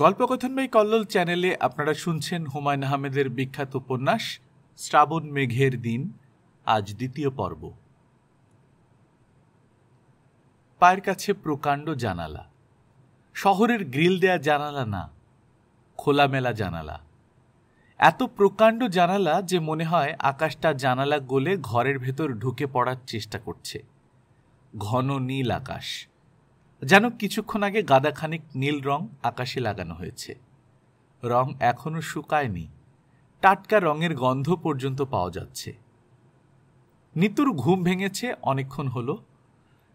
By Kallol চ্যানেলে আপনারা শুনছেন হুমায়ুন আহমেদের বিখ্যাত উপন্যাস শ্রাবণ মেঘের দিন আজ দ্বিতীয় পর্ব পায়ের কাছে প্রকাণ্ড জানালা শহরের গ্রিল দেয়া জানালা না খোলামেলা জানালা এত প্রকাণ্ড জানালা যে মনে হয় আকাশটা জানালা গলে ঘরের ভেতর ঢুকে পড়ার চেষ্টা করছে ঘন নীল আকাশ যেন কিছুক্ষণ আগে গাদাখানিক নীল রং আকাশে লাগানো হয়েছে রং এখনও শুকায়নি টাটকা রঙের গন্ধ পর্যন্ত পাওয়া যাচ্ছে নিতুর ঘুম ভেঙেছে অনেকক্ষণ হল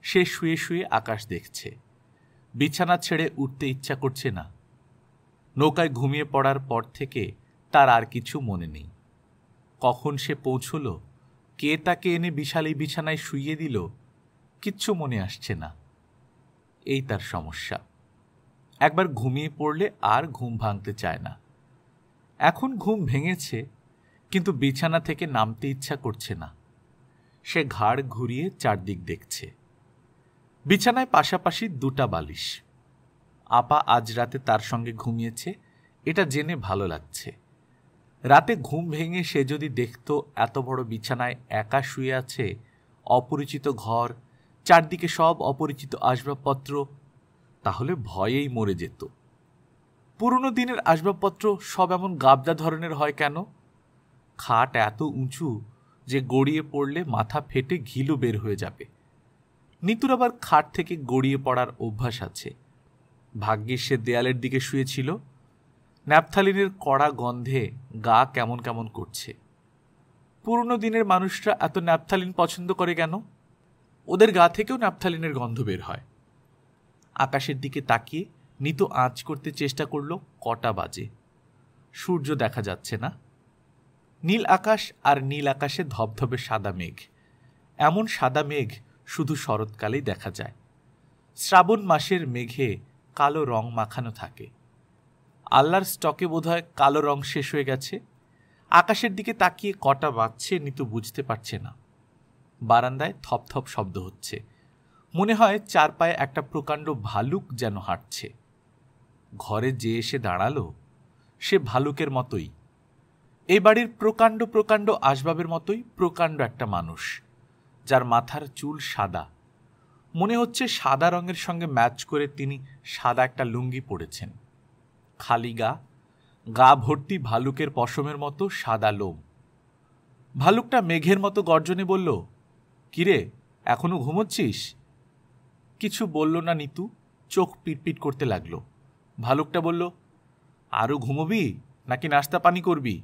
সে শুয়ে শুয়ে আকাশ দেখছে বিছানা ছেড়ে উঠতে ইচ্ছা করছে না নৌকায় ঘুমিয়ে পড়ার পর থেকে তার আর কিছু মনে নেই কখন সে পৌঁছল কে তাকে এনে বিশাল এই বিছানায় শুইয়ে দিল কিচ্ছু মনে আসছে না এই তার সমস্যা একবার ঘুমিয়ে পড়লে আর ঘুম ভাঙতে চায় না এখন ঘুম ভেঙেছে কিন্তু বিছানা থেকে নামতে ইচ্ছা করছে না সে ঘাড় ঘুরিয়ে চারদিক দেখছে বিছানায় পাশাপাশি দুটা বালিশ আপা আজ রাতে তার সঙ্গে ঘুমিয়েছে এটা জেনে ভালো লাগছে রাতে ঘুম ভেঙে সে যদি দেখত এত বড় বিছানায় একা শুয়ে আছে অপরিচিত ঘর চারদিকে সব অপরিচিত আসবাবপত্র তাহলে ভয়েই মরে যেত পুরনো দিনের আসবাবপত্র সব এমন গাবদা ধরনের হয় কেন খাট এত উঁচু যে গড়িয়ে পড়লে মাথা ফেটে ঘিলু বের হয়ে যাবে নিতুর আবার খাট থেকে গড়িয়ে পড়ার অভ্যাস আছে ভাগ্যের সে দেয়ালের দিকে শুয়েছিল ন্যাপথালিনের কড়া গন্ধে গা কেমন কেমন করছে পুরনো দিনের মানুষরা এত ন্যাপথালিন পছন্দ করে কেন ওদের গা থেকেও ন্যাপথালিনের গন্ধ বের হয় আকাশের দিকে তাকিয়ে নিত আঁচ করতে চেষ্টা করল কটা বাজে সূর্য দেখা যাচ্ছে না নীল আকাশ আর নীল আকাশে ধবধবে সাদা মেঘ এমন সাদা মেঘ শুধু শরৎকালেই দেখা যায় শ্রাবণ মাসের মেঘে কালো রং মাখানো থাকে আল্লাহর স্টকে বোধহয় কালো রং শেষ হয়ে গেছে আকাশের দিকে তাকিয়ে কটা বাজছে নিতু বুঝতে পারছে না বারান্দায় থপথপ শব্দ হচ্ছে মনে হয় চার পায়ে একটা প্রকাণ্ড ভালুক যেন হাঁটছে ঘরে যে এসে দাঁড়ালো সে ভালুকের মতোই এই বাড়ির প্রকাণ্ড প্রকাণ্ড আসবাবের মতোই প্রকাণ্ড একটা মানুষ যার মাথার চুল সাদা মনে হচ্ছে সাদা রঙের সঙ্গে ম্যাচ করে তিনি সাদা একটা লুঙ্গি পরেছেন খালি গা গা ভর্তি ভালুকের পশমের মতো সাদা লোম ভালুকটা মেঘের মতো গর্জনে বলল কিরে এখনও ঘুমোচ্ছিস কিছু বলল না নিতু চোখ পিটপিট করতে লাগল ভালুকটা বলল আরও ঘুমোবি নাকি নাস্তা পানি করবি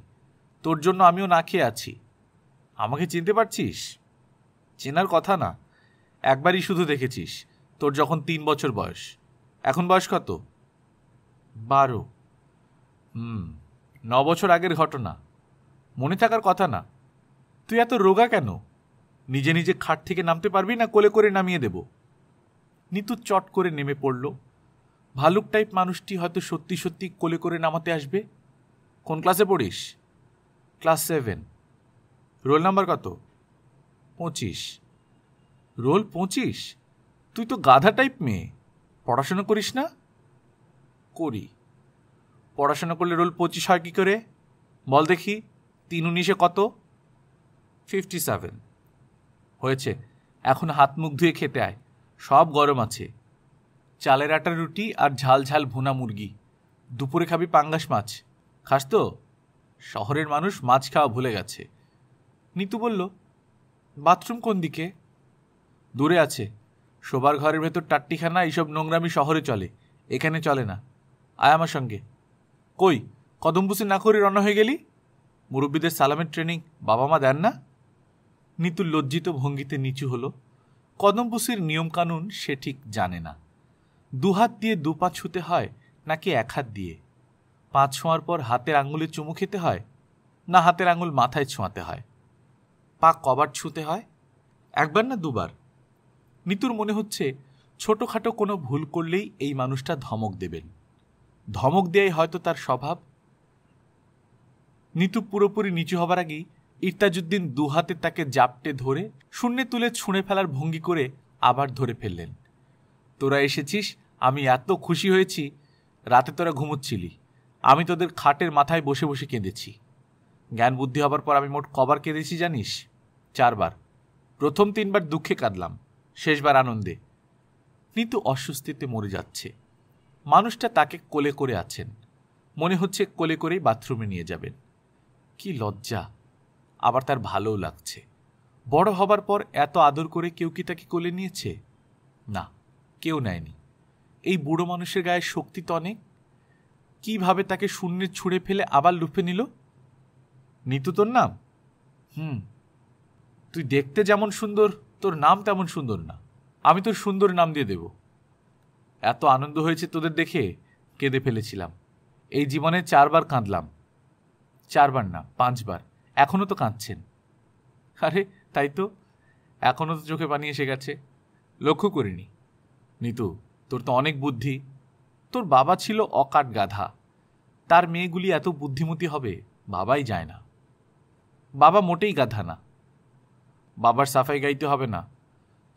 তোর জন্য আমিও না খেয়ে আছি আমাকে চিনতে পারছিস চেনার কথা না একবারই শুধু দেখেছিস তোর যখন তিন বছর বয়স এখন বয়স কত বারো হুম ন বছর আগের ঘটনা মনে থাকার কথা না তুই এত রোগা কেন নিজে নিজে খাট থেকে নামতে পারবি না কোলে করে নামিয়ে দেব নিতু চট করে নেমে পড়ল ভালুক টাইপ মানুষটি হয়তো সত্যি সত্যি কোলে করে নামাতে আসবে কোন ক্লাসে পড়িস ক্লাস সেভেন রোল নাম্বার কত পঁচিশ রোল পঁচিশ তুই তো গাধা টাইপ মেয়ে পড়াশুনো করিস না করি পড়াশোনা করলে রোল পঁচিশ হয় কী করে বল দেখি তিন উনিশে কত ফিফটি সেভেন হয়েছে এখন হাত মুখ ধুয়ে খেতে আয় সব গরম আছে চালের আটা রুটি আর ঝাল ঝাল ভুনা মুরগি দুপুরে খাবি পাঙ্গাস মাছ খাস তো শহরের মানুষ মাছ খাওয়া ভুলে গেছে নিতু বলল বাথরুম কোন দিকে দূরে আছে শোবার ঘরের ভেতর টাট্টিখানা এইসব নোংরামি শহরে চলে এখানে চলে না আয় আমার সঙ্গে কই কদম্বুসি না করে রওনা হয়ে গেলি মুরব্বীদের সালামের ট্রেনিং বাবা মা দেন না নিতু লজ্জিত ভঙ্গিতে নিচু হলো কদম্বুসির নিয়মকানুন সে ঠিক জানে না দুহাত দিয়ে দুপা ছুতে হয় নাকি এক হাত দিয়ে পা ছোঁয়ার পর হাতের আঙুলে চুমু খেতে হয় না হাতের আঙুল মাথায় ছোঁয়াতে হয় পা কবার ছুতে হয় একবার না দুবার নিতুর মনে হচ্ছে ছোটোখাটো কোনো ভুল করলেই এই মানুষটা ধমক দেবেন ধমক দেয় হয়তো তার স্বভাব নিতু পুরোপুরি নিচু হবার আগেই ইরতাজুদ্দিন দুহাতে তাকে জাপটে ধরে শূন্যে তুলে ছুঁড়ে ফেলার ভঙ্গি করে আবার ধরে ফেললেন তোরা এসেছিস আমি এত খুশি হয়েছি রাতে তোরা ঘুমোচ্ছিলি আমি তোদের খাটের মাথায় বসে বসে কেঁদেছি জ্ঞান বুদ্ধি হবার পর আমি মোট কবার কেঁদেছি জানিস চারবার প্রথম তিনবার দুঃখে কাঁদলাম শেষবার আনন্দে নিতু অস্বস্তিতে মরে যাচ্ছে মানুষটা তাকে কোলে করে আছেন মনে হচ্ছে কোলে করেই বাথরুমে নিয়ে যাবেন কি লজ্জা আবার তার ভালোও লাগছে বড় হবার পর এত আদর করে কেউ কি তাকে কোলে নিয়েছে না কেউ নেয়নি এই বুড়ো মানুষের গায়ে শক্তি তো অনেক কীভাবে তাকে শূন্যে ছুঁড়ে ফেলে আবার লুফে নিল নিতু তোর নাম হুম তুই দেখতে যেমন সুন্দর তোর নাম তেমন সুন্দর না আমি তোর সুন্দর নাম দিয়ে দেব এত আনন্দ হয়েছে তোদের দেখে কেঁদে ফেলেছিলাম এই জীবনে চারবার কাঁদলাম চারবার না পাঁচবার এখনও তো কাঁদছেন আরে তাই তো এখনও তো চোখে পানি এসে গেছে লক্ষ্য করিনি নিতু তোর তো অনেক বুদ্ধি তোর বাবা ছিল অকাট গাধা তার মেয়েগুলি এত বুদ্ধিমতী হবে বাবাই যায় না বাবা মোটেই গাধা না বাবার সাফাই গাইতে হবে না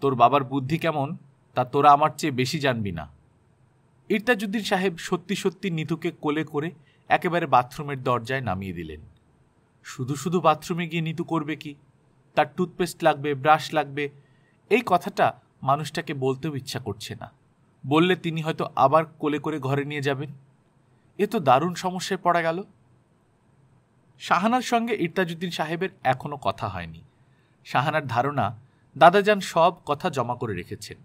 তোর বাবার বুদ্ধি কেমন তা তোরা আমার চেয়ে বেশি জানবি না ইরতাজুদ্দিন সাহেব সত্যি সত্যি নিতুকে কোলে করে একেবারে বাথরুমের দরজায় নামিয়ে দিলেন শুধু শুধু বাথরুমে গিয়ে নিতু করবে কি তার টুথপেস্ট লাগবে ব্রাশ লাগবে এই কথাটা মানুষটাকে বলতেও ইচ্ছা করছে না বললে তিনি হয়তো আবার কোলে করে ঘরে নিয়ে যাবেন এ তো দারুণ সমস্যায় পড়া গেল শাহানার সঙ্গে ইরতাজুদ্দিন সাহেবের এখনও কথা হয়নি শাহানার ধারণা দাদাজান সব কথা জমা করে রেখেছেন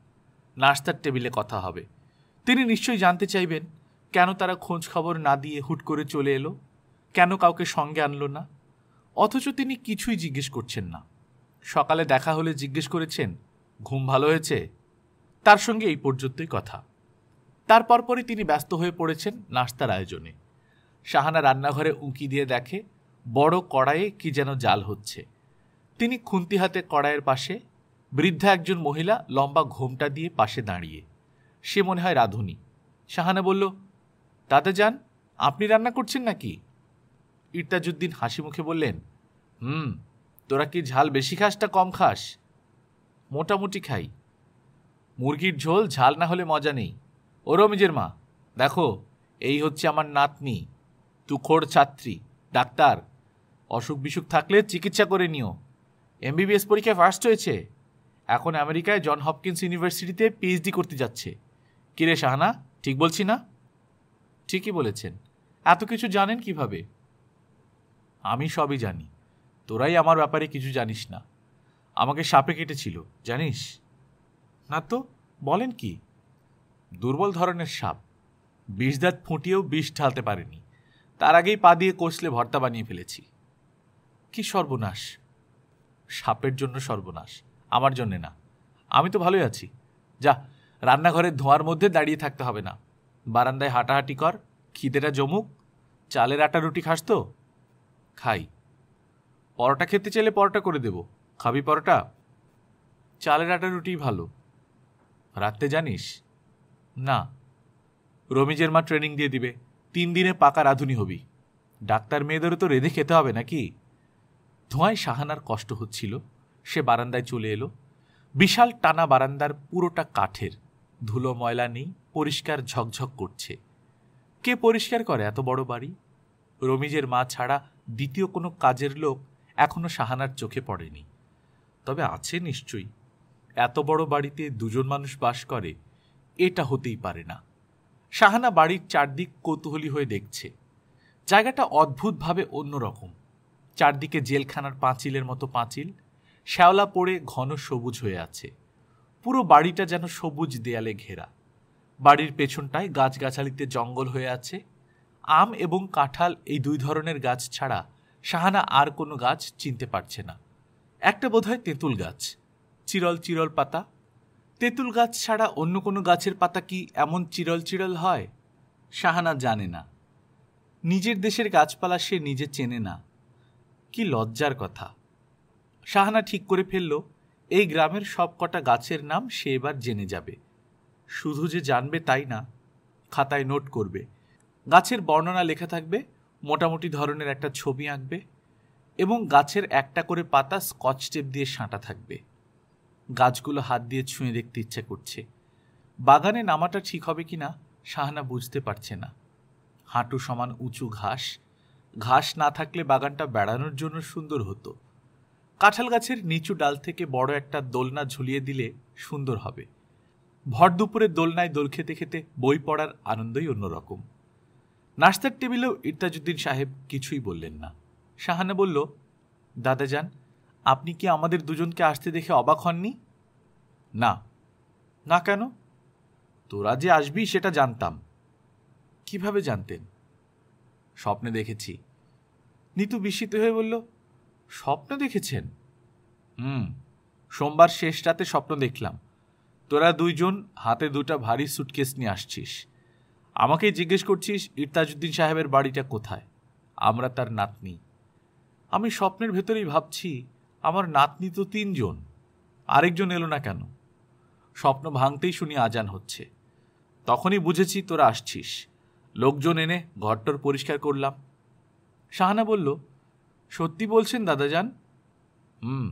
নাস্তার টেবিলে কথা হবে তিনি নিশ্চয়ই জানতে চাইবেন কেন তারা খোঁজ খবর না দিয়ে হুট করে চলে এলো কেন কাউকে সঙ্গে আনলো না অথচ তিনি কিছুই জিজ্ঞেস করছেন না সকালে দেখা হলে জিজ্ঞেস করেছেন ঘুম ভালো হয়েছে তার সঙ্গে এই পর্যন্তই কথা তারপর পরই তিনি ব্যস্ত হয়ে পড়েছেন নাস্তার আয়োজনে শাহানা রান্নাঘরে উঁকি দিয়ে দেখে বড় কড়াইয়ে কি যেন জাল হচ্ছে তিনি খুন্তি হাতে কড়াইয়ের পাশে বৃদ্ধা একজন মহিলা লম্বা ঘোমটা দিয়ে পাশে দাঁড়িয়ে সে মনে হয় রাধুনি শাহানা বলল তাতে যান আপনি রান্না করছেন নাকি ইরতাজুদ্দিন হাসি মুখে বললেন হুম তোরা কি ঝাল বেশি খাস না কম খাস মোটামুটি খাই মুরগির ঝোল ঝাল না হলে মজা নেই ও রমিজের মা দেখো এই হচ্ছে আমার নাতনি তুখোর ছাত্রী ডাক্তার অসুখ বিসুখ থাকলে চিকিৎসা করে নিও এমবিবিএস পরীক্ষায় ফার্স্ট হয়েছে এখন আমেরিকায় জন হপকিন্স ইউনিভার্সিটিতে পিএইচডি করতে যাচ্ছে কিরে শাহানা ঠিক বলছি না ঠিকই বলেছেন এত কিছু জানেন কিভাবে আমি সবই জানি তোরাই আমার ব্যাপারে কিছু জানিস না আমাকে সাপে কেটেছিল জানিস না তো বলেন কি দুর্বল ধরনের সাপ বিষ দাঁত ফুটিয়েও বিষ ঢালতে পারেনি তার আগেই পা দিয়ে কষলে ভর্তা বানিয়ে ফেলেছি কি সর্বনাশ সাপের জন্য সর্বনাশ আমার জন্যে না আমি তো ভালোই আছি যা রান্নাঘরের ধোঁয়ার মধ্যে দাঁড়িয়ে থাকতে হবে না বারান্দায় হাঁটাহাঁটি কর খিদেটা জমুক চালের আটা রুটি খাস তো খাই পরোটা খেতে চাইলে পরোটা করে দেব খাবি পরোটা চালের আটা রুটি ভালো রাত্রে জানিস না রমিজের মা ট্রেনিং দিয়ে দিবে তিন দিনে পাকা রাঁধুনি হবি ডাক্তার মেয়েদেরও তো রেঁধে খেতে হবে নাকি ধোঁয়ায় সাহানার কষ্ট হচ্ছিল সে বারান্দায় চলে এলো বিশাল টানা বারান্দার পুরোটা কাঠের ধুলো ময়লা নেই পরিষ্কার ঝকঝক করছে কে পরিষ্কার করে এত বড় বাড়ি রমিজের মা ছাড়া দ্বিতীয় কোনো কাজের লোক এখনও সাহানার চোখে পড়েনি তবে আছে নিশ্চয়ই এত বড় বাড়িতে দুজন মানুষ বাস করে এটা হতেই পারে না সাহানা বাড়ির চারদিক কৌতূহলী হয়ে দেখছে জায়গাটা অদ্ভুতভাবে অন্যরকম চারদিকে জেলখানার পাঁচিলের মতো পাঁচিল শ্যাওলা পড়ে ঘন সবুজ হয়ে আছে পুরো বাড়িটা যেন সবুজ দেয়ালে ঘেরা বাড়ির পেছনটায় গাছগাছালিতে জঙ্গল হয়ে আছে আম এবং কাঁঠাল এই দুই ধরনের গাছ ছাড়া শাহানা আর কোনো গাছ চিনতে পারছে না একটা বোধহয় তেঁতুল গাছ চিরল চিরল পাতা তেঁতুল গাছ ছাড়া অন্য কোনো গাছের পাতা কি এমন চিরল চিরল হয় শাহানা জানে না নিজের দেশের গাছপালা সে নিজে চেনে না কি লজ্জার কথা শাহানা ঠিক করে ফেলল এই গ্রামের সব কটা গাছের নাম সে এবার জেনে যাবে শুধু যে জানবে তাই না খাতায় নোট করবে গাছের বর্ণনা লেখা থাকবে মোটামুটি ধরনের একটা ছবি আঁকবে এবং গাছের একটা করে পাতা স্কচ টেপ দিয়ে সাঁটা থাকবে গাছগুলো হাত দিয়ে ছুঁয়ে দেখতে ইচ্ছে করছে বাগানে নামাটা ঠিক হবে কি না শাহানা বুঝতে পারছে না হাঁটু সমান উঁচু ঘাস ঘাস না থাকলে বাগানটা বেড়ানোর জন্য সুন্দর হতো কাঁঠাল গাছের নিচু ডাল থেকে বড় একটা দোলনা ঝুলিয়ে দিলে সুন্দর হবে ভর দুপুরে দোলনায় দোল খেতে খেতে বই পড়ার আনন্দই অন্যরকম নাস্তার টেবিলেও ইরতাজুদ্দিন সাহেব কিছুই বললেন না শাহানা বলল দাদা যান আপনি কি আমাদের দুজনকে আসতে দেখে অবাক হননি না না কেন তোরা যে আসবি সেটা জানতাম কিভাবে জানতেন স্বপ্নে দেখেছি নিতু বিস্মিত হয়ে বলল স্বপ্ন দেখেছেন হুম সোমবার শেষ রাতে স্বপ্ন দেখলাম তোরা দুইজন হাতে দুটা ভারী সুটকেস নিয়ে আসছিস আমাকে জিজ্ঞেস করছিস ইরতাজুদ্দিন সাহেবের বাড়িটা কোথায় আমরা তার নাতনি আমি স্বপ্নের ভেতরেই ভাবছি আমার নাতনি তো তিনজন আরেকজন এলো না কেন স্বপ্ন ভাঙতেই শুনি আজান হচ্ছে তখনই বুঝেছি তোরা আসছিস লোকজন এনে ঘরটর পরিষ্কার করলাম শাহানা বলল সত্যি বলছেন দাদা যান হুম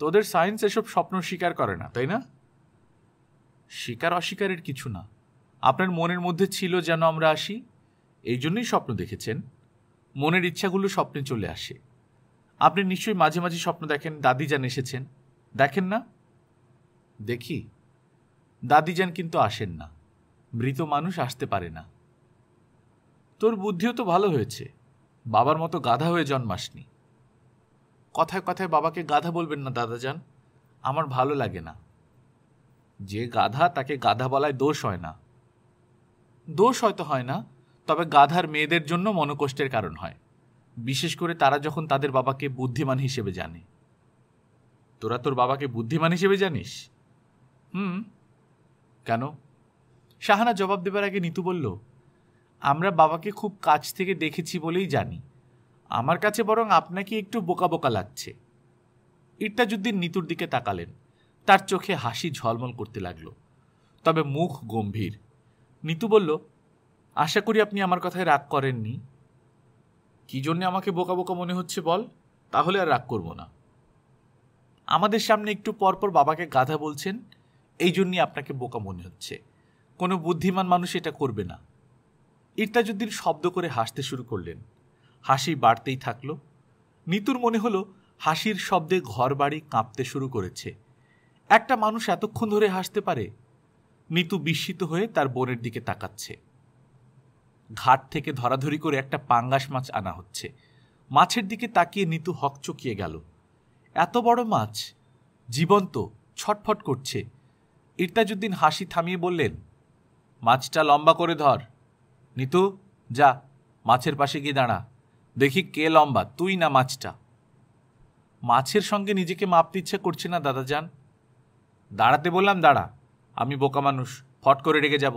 তোদের সায়েন্স এসব স্বপ্ন স্বীকার করে না তাই না স্বীকার অস্বীকারের কিছু না আপনার মনের মধ্যে ছিল যেন আমরা আসি এই জন্যই স্বপ্ন দেখেছেন মনের ইচ্ছাগুলো স্বপ্নে চলে আসে আপনি নিশ্চয়ই মাঝে মাঝে স্বপ্ন দেখেন দাদি যান এসেছেন দেখেন না দেখি দাদি যান কিন্তু আসেন না মৃত মানুষ আসতে পারে না তোর বুদ্ধিও তো ভালো হয়েছে বাবার মতো গাধা হয়ে জন্মাসনি কথায় কথায় বাবাকে গাধা বলবেন না দাদা যান আমার ভালো লাগে না যে গাধা তাকে গাধা বলায় দোষ হয় না দোষ হয়তো হয় না তবে গাধার মেয়েদের জন্য মনোকষ্টের কারণ হয় বিশেষ করে তারা যখন তাদের বাবাকে বুদ্ধিমান হিসেবে জানে তোরা তোর বাবাকে বুদ্ধিমান হিসেবে জানিস হুম কেন শাহানা জবাব দেবার আগে নিতু বলল আমরা বাবাকে খুব কাছ থেকে দেখেছি বলেই জানি আমার কাছে বরং আপনাকে একটু বোকা বোকা লাগছে ইট্টাজুদ্দিন নিতুর দিকে তাকালেন তার চোখে হাসি ঝলমল করতে লাগলো তবে মুখ গম্ভীর নিতু বলল আশা করি আপনি আমার কথায় রাগ করেননি কি জন্যে আমাকে বোকা বোকা মনে হচ্ছে বল তাহলে আর রাগ করব না আমাদের সামনে একটু পরপর বাবাকে গাধা বলছেন এই জন্যই আপনাকে বোকা মনে হচ্ছে কোনো বুদ্ধিমান মানুষ এটা করবে না ইর্তাজুদ্দিন শব্দ করে হাসতে শুরু করলেন হাসি বাড়তেই থাকলো নিতুর মনে হলো হাসির শব্দে ঘরবাড়ি কাঁপতে শুরু করেছে একটা মানুষ এতক্ষণ ধরে হাসতে পারে নিতু বিস্মিত হয়ে তার বোনের দিকে তাকাচ্ছে ঘাট থেকে ধরাধরি করে একটা পাঙ্গাস মাছ আনা হচ্ছে মাছের দিকে তাকিয়ে নিতু হকচকিয়ে গেল এত বড় মাছ জীবন্ত ছটফট করছে ইরতাজুদ্দিন হাসি থামিয়ে বললেন মাছটা লম্বা করে ধর নিতু যা মাছের পাশে গিয়ে দাঁড়া দেখি কে লম্বা তুই না মাছটা মাছের সঙ্গে নিজেকে মাপতে ইচ্ছে করছে না দাদা যান দাঁড়াতে বললাম দাঁড়া আমি বোকা মানুষ ফট করে রেগে যাব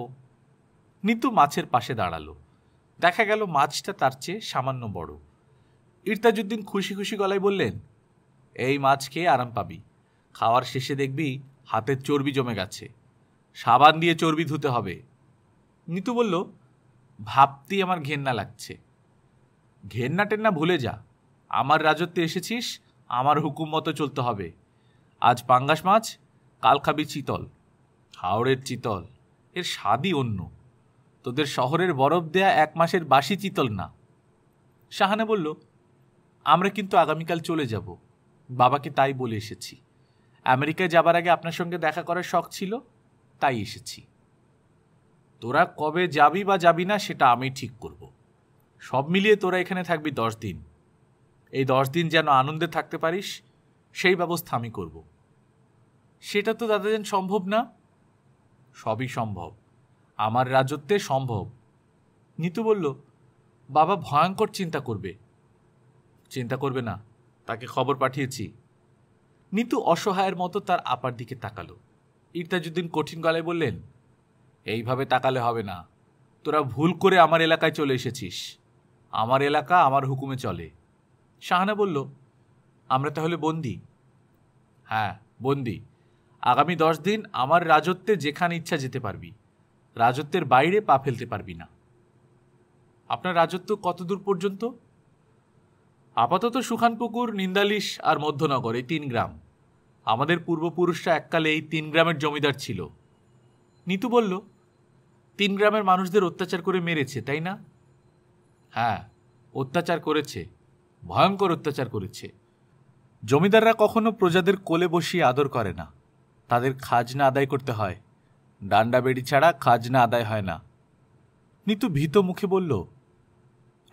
নিতু মাছের পাশে দাঁড়ালো দেখা গেল মাছটা তার চেয়ে সামান্য বড় ইরতাজুদ্দিন খুশি খুশি গলায় বললেন এই মাছ খেয়ে আরাম পাবি খাওয়ার শেষে দেখবি হাতের চর্বি জমে গেছে সাবান দিয়ে চর্বি ধুতে হবে নিতু বলল ভাবতেই আমার ঘেন্না লাগছে ঘেন্না টেন্না ভুলে যা আমার রাজত্বে এসেছিস আমার হুকুম মতো চলতে হবে আজ পাঙ্গাস মাছ কাল খাবি চিতল হাওড়ের চিতল এর স্বাদই অন্য তোদের শহরের বরফ দেয়া এক মাসের বাসি চিতল না শাহানা বলল আমরা কিন্তু আগামীকাল চলে যাব বাবাকে তাই বলে এসেছি আমেরিকায় যাবার আগে আপনার সঙ্গে দেখা করার শখ ছিল তাই এসেছি তোরা কবে যাবি বা যাবি না সেটা আমি ঠিক করব সব মিলিয়ে তোরা এখানে থাকবি দশ দিন এই দশ দিন যেন আনন্দে থাকতে পারিস সেই ব্যবস্থা আমি করব সেটা তো দাদা যেন সম্ভব না সবই সম্ভব আমার রাজত্বে সম্ভব নিতু বলল বাবা ভয়ঙ্কর চিন্তা করবে চিন্তা করবে না তাকে খবর পাঠিয়েছি নিতু অসহায়ের মতো তার আপার দিকে তাকালো ইরতাজুদ্দিন কঠিন গলায় বললেন এইভাবে তাকালে হবে না তোরা ভুল করে আমার এলাকায় চলে এসেছিস আমার এলাকা আমার হুকুমে চলে শাহানা বলল আমরা তাহলে বন্দি হ্যাঁ বন্দি আগামী দশ দিন আমার রাজত্বে যেখানে ইচ্ছা যেতে পারবি রাজত্বের বাইরে পা ফেলতে পারবি না আপনার রাজত্ব কতদূর পর্যন্ত আপাতত সুখানপুকুর নিন্দালিশ আর মধ্যনগর এই তিন গ্রাম আমাদের পূর্বপুরুষরা এককালে এই তিন গ্রামের জমিদার ছিল নিতু বলল তিন গ্রামের মানুষদের অত্যাচার করে মেরেছে তাই না হ্যাঁ অত্যাচার করেছে ভয়ঙ্কর অত্যাচার করেছে জমিদাররা কখনো প্রজাদের কোলে বসিয়ে আদর করে না তাদের খাজনা আদায় করতে হয় ডান্ডা বেড়ি ছাড়া খাজনা আদায় হয় না নিতু ভীত মুখে বলল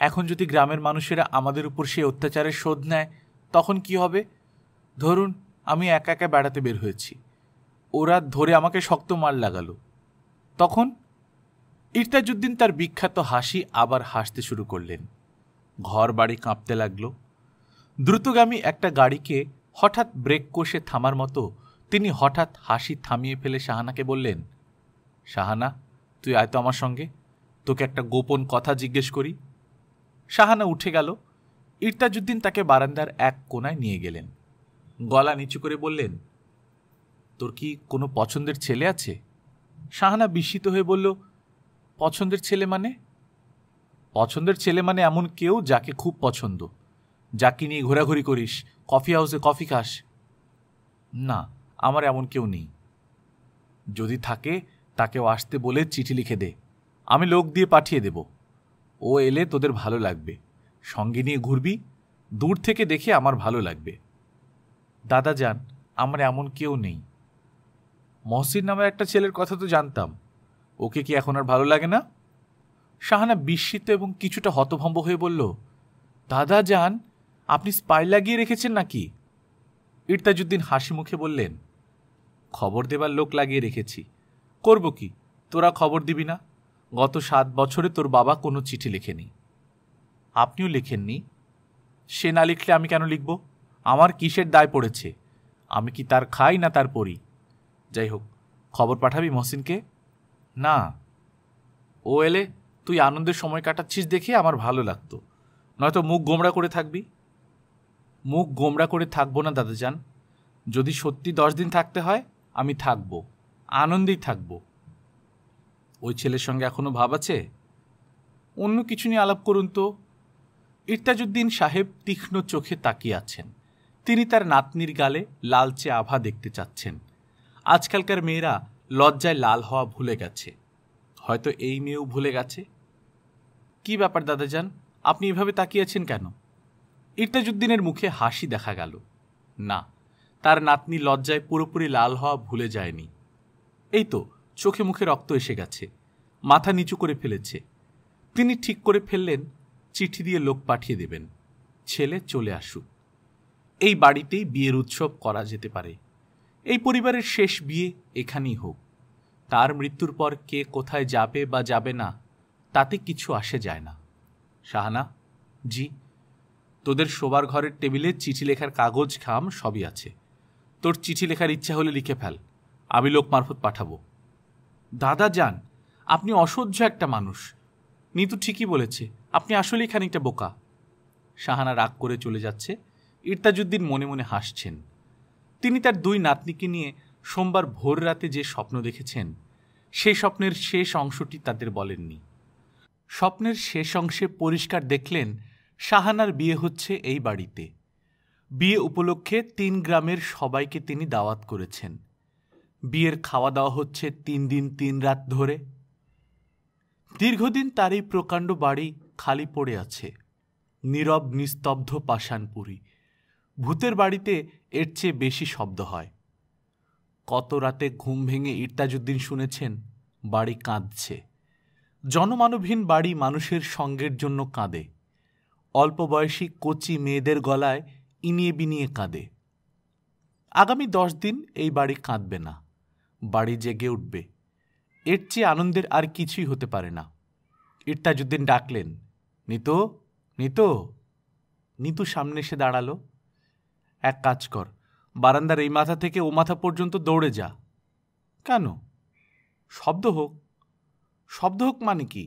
এখন যদি গ্রামের মানুষেরা আমাদের উপর সেই অত্যাচারের শোধ নেয় তখন কি হবে ধরুন আমি একা একা বেড়াতে বের হয়েছি ওরা ধরে আমাকে শক্ত মার লাগালো তখন ইরতাজুদ্দিন তার বিখ্যাত হাসি আবার হাসতে শুরু করলেন ঘর বাড়ি কাঁপতে লাগল দ্রুতগামী একটা গাড়িকে হঠাৎ ব্রেক কষে থামার মতো তিনি হঠাৎ হাসি থামিয়ে ফেলে শাহানাকে বললেন শাহানা তুই আয় তো আমার সঙ্গে তোকে একটা গোপন কথা জিজ্ঞেস করি শাহানা উঠে গেল ইরতাজুদ্দিন তাকে বারান্দার এক কোনায় নিয়ে গেলেন গলা নিচু করে বললেন তোর কি কোনো পছন্দের ছেলে আছে শাহানা বিস্মিত হয়ে বলল পছন্দের ছেলে মানে পছন্দের ছেলে মানে এমন কেউ যাকে খুব পছন্দ যাকে নিয়ে ঘোরাঘুরি করিস কফি হাউসে কফি খাস না আমার এমন কেউ নেই যদি থাকে তাকেও আসতে বলে চিঠি লিখে দে আমি লোক দিয়ে পাঠিয়ে দেব ও এলে তোদের ভালো লাগবে সঙ্গে নিয়ে ঘুরবি দূর থেকে দেখে আমার ভালো লাগবে দাদা যান আমার এমন কেউ নেই মহসিন নামের একটা ছেলের কথা তো জানতাম ওকে কি এখন আর ভালো লাগে না শাহানা বিস্মিত এবং কিছুটা হতভম্ব হয়ে বলল দাদা যান আপনি স্পাই লাগিয়ে রেখেছেন নাকি ইরতাজুদ্দিন হাসি মুখে বললেন খবর দেবার লোক লাগিয়ে রেখেছি করব কি তোরা খবর দিবি না গত সাত বছরে তোর বাবা কোনো চিঠি লেখেনি আপনিও লেখেননি সে না লিখলে আমি কেন লিখব আমার কিসের দায় পড়েছে আমি কি তার খাই না তার পড়ি যাই হোক খবর পাঠাবি মহসিনকে না ও এলে তুই আনন্দের সময় কাটাচ্ছিস দেখে আমার ভালো লাগতো নয়তো মুখ গোমড়া করে থাকবি মুখ গোমড়া করে থাকবো না দাদাজান যদি সত্যি দশ দিন থাকতে হয় আমি থাকব আনন্দেই থাকব ওই ছেলের সঙ্গে এখনও ভাব আছে অন্য কিছু নিয়ে আলাপ করুন তো ইরতাজুদ্দিন সাহেব তীক্ষ্ণ চোখে তাকিয়ে আছেন তিনি তার নাতনির গালে লালচে আভা দেখতে চাচ্ছেন আজকালকার মেয়েরা লজ্জায় লাল হওয়া ভুলে গেছে হয়তো এই মেয়েও ভুলে গেছে কি ব্যাপার দাদা যান আপনি এভাবে তাকিয়েছেন কেন ইরতাজুদ্দিনের মুখে হাসি দেখা গেল না তার নাতনি লজ্জায় পুরোপুরি লাল হওয়া ভুলে যায়নি এই তো চোখে মুখে রক্ত এসে গেছে মাথা নিচু করে ফেলেছে তিনি ঠিক করে ফেললেন চিঠি দিয়ে লোক পাঠিয়ে দেবেন ছেলে চলে আসুক এই বাড়িতেই বিয়ের উৎসব করা যেতে পারে এই পরিবারের শেষ বিয়ে এখানেই হোক তার মৃত্যুর পর কে কোথায় যাবে বা যাবে না তাতে কিছু আসে যায় না শাহানা জি তোদের শোবার ঘরের টেবিলে চিঠি লেখার কাগজ খাম সবই আছে তোর চিঠি লেখার ইচ্ছা হলে লিখে ফেল আমি লোক মারফত পাঠাবো দাদা যান আপনি অসহ্য একটা মানুষ নিতু ঠিকই বলেছে আপনি আসলেই খানিকটা বোকা শাহানা রাগ করে চলে যাচ্ছে ইরতাজুদ্দিন মনে মনে হাসছেন তিনি তার দুই নাতনিকে নিয়ে সোমবার ভোর রাতে যে স্বপ্ন দেখেছেন সেই স্বপ্নের শেষ অংশটি তাদের বলেননি স্বপ্নের শেষ অংশে পরিষ্কার দেখলেন শাহানার বিয়ে হচ্ছে এই বাড়িতে বিয়ে উপলক্ষে তিন গ্রামের সবাইকে তিনি দাওয়াত করেছেন বিয়ের খাওয়া দাওয়া হচ্ছে তিন দিন তিন রাত ধরে দীর্ঘদিন তার এই প্রকাণ্ড বাড়ি খালি পড়ে আছে নীরব নিস্তব্ধ পাষাণপুরী ভূতের বাড়িতে এর চেয়ে বেশি শব্দ হয় কত রাতে ঘুম ভেঙে ইরতাজুদ্দিন শুনেছেন বাড়ি কাঁদছে জনমানবহীন বাড়ি মানুষের সঙ্গের জন্য কাঁদে অল্প বয়সী কচি মেয়েদের গলায় ইনিয়ে বিনিয়ে কাঁদে আগামী দশ দিন এই বাড়ি কাঁদবে না বাড়ি জেগে উঠবে এর চেয়ে আনন্দের আর কিছুই হতে পারে না ইরতাজুদ্দিন ডাকলেন নিতো নিতো নিতু সামনে এসে দাঁড়ালো এক কাজ কর বারান্দার এই মাথা থেকে ও মাথা পর্যন্ত দৌড়ে যা কেন শব্দ হোক শব্দ হোক মানে কি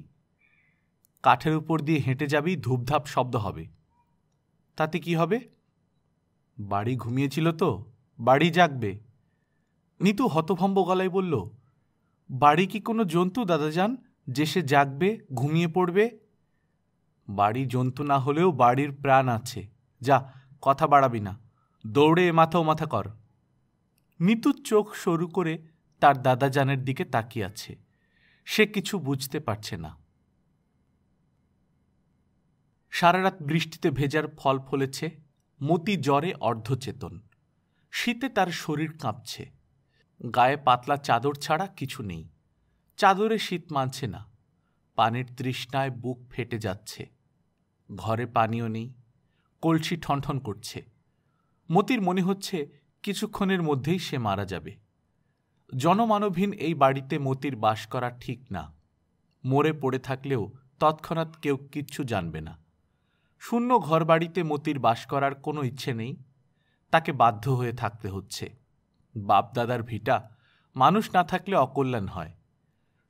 কাঠের উপর দিয়ে হেঁটে যাবি ধূপধাপ শব্দ হবে তাতে কি হবে বাড়ি ঘুমিয়েছিল তো বাড়ি জাগবে নিতু হতভম্ব গলায় বলল বাড়ি কি কোনো জন্তু দাদা যান যে সে জাগবে ঘুমিয়ে পড়বে বাড়ি জন্তু না হলেও বাড়ির প্রাণ আছে যা কথা বাড়াবি না দৌড়ে মাথাও মাথা কর নিতুর চোখ সরু করে তার দাদা জানের দিকে তাকিয়ে আছে সে কিছু বুঝতে পারছে না সারা রাত বৃষ্টিতে ভেজার ফল ফলেছে মতি জ্বরে অর্ধচেতন শীতে তার শরীর কাঁপছে গায়ে পাতলা চাদর ছাড়া কিছু নেই চাদরে শীত মানছে না পানির তৃষ্ণায় বুক ফেটে যাচ্ছে ঘরে পানিও নেই কলসি ঠনঠন করছে মতির মনে হচ্ছে কিছুক্ষণের মধ্যেই সে মারা যাবে জনমানবহীন এই বাড়িতে মতির বাস করা ঠিক না মরে পড়ে থাকলেও তৎক্ষণাৎ কেউ কিচ্ছু জানবে না শূন্য ঘরবাড়িতে মতির বাস করার কোনো ইচ্ছে নেই তাকে বাধ্য হয়ে থাকতে হচ্ছে বাপদাদার ভিটা মানুষ না থাকলে অকল্যাণ হয়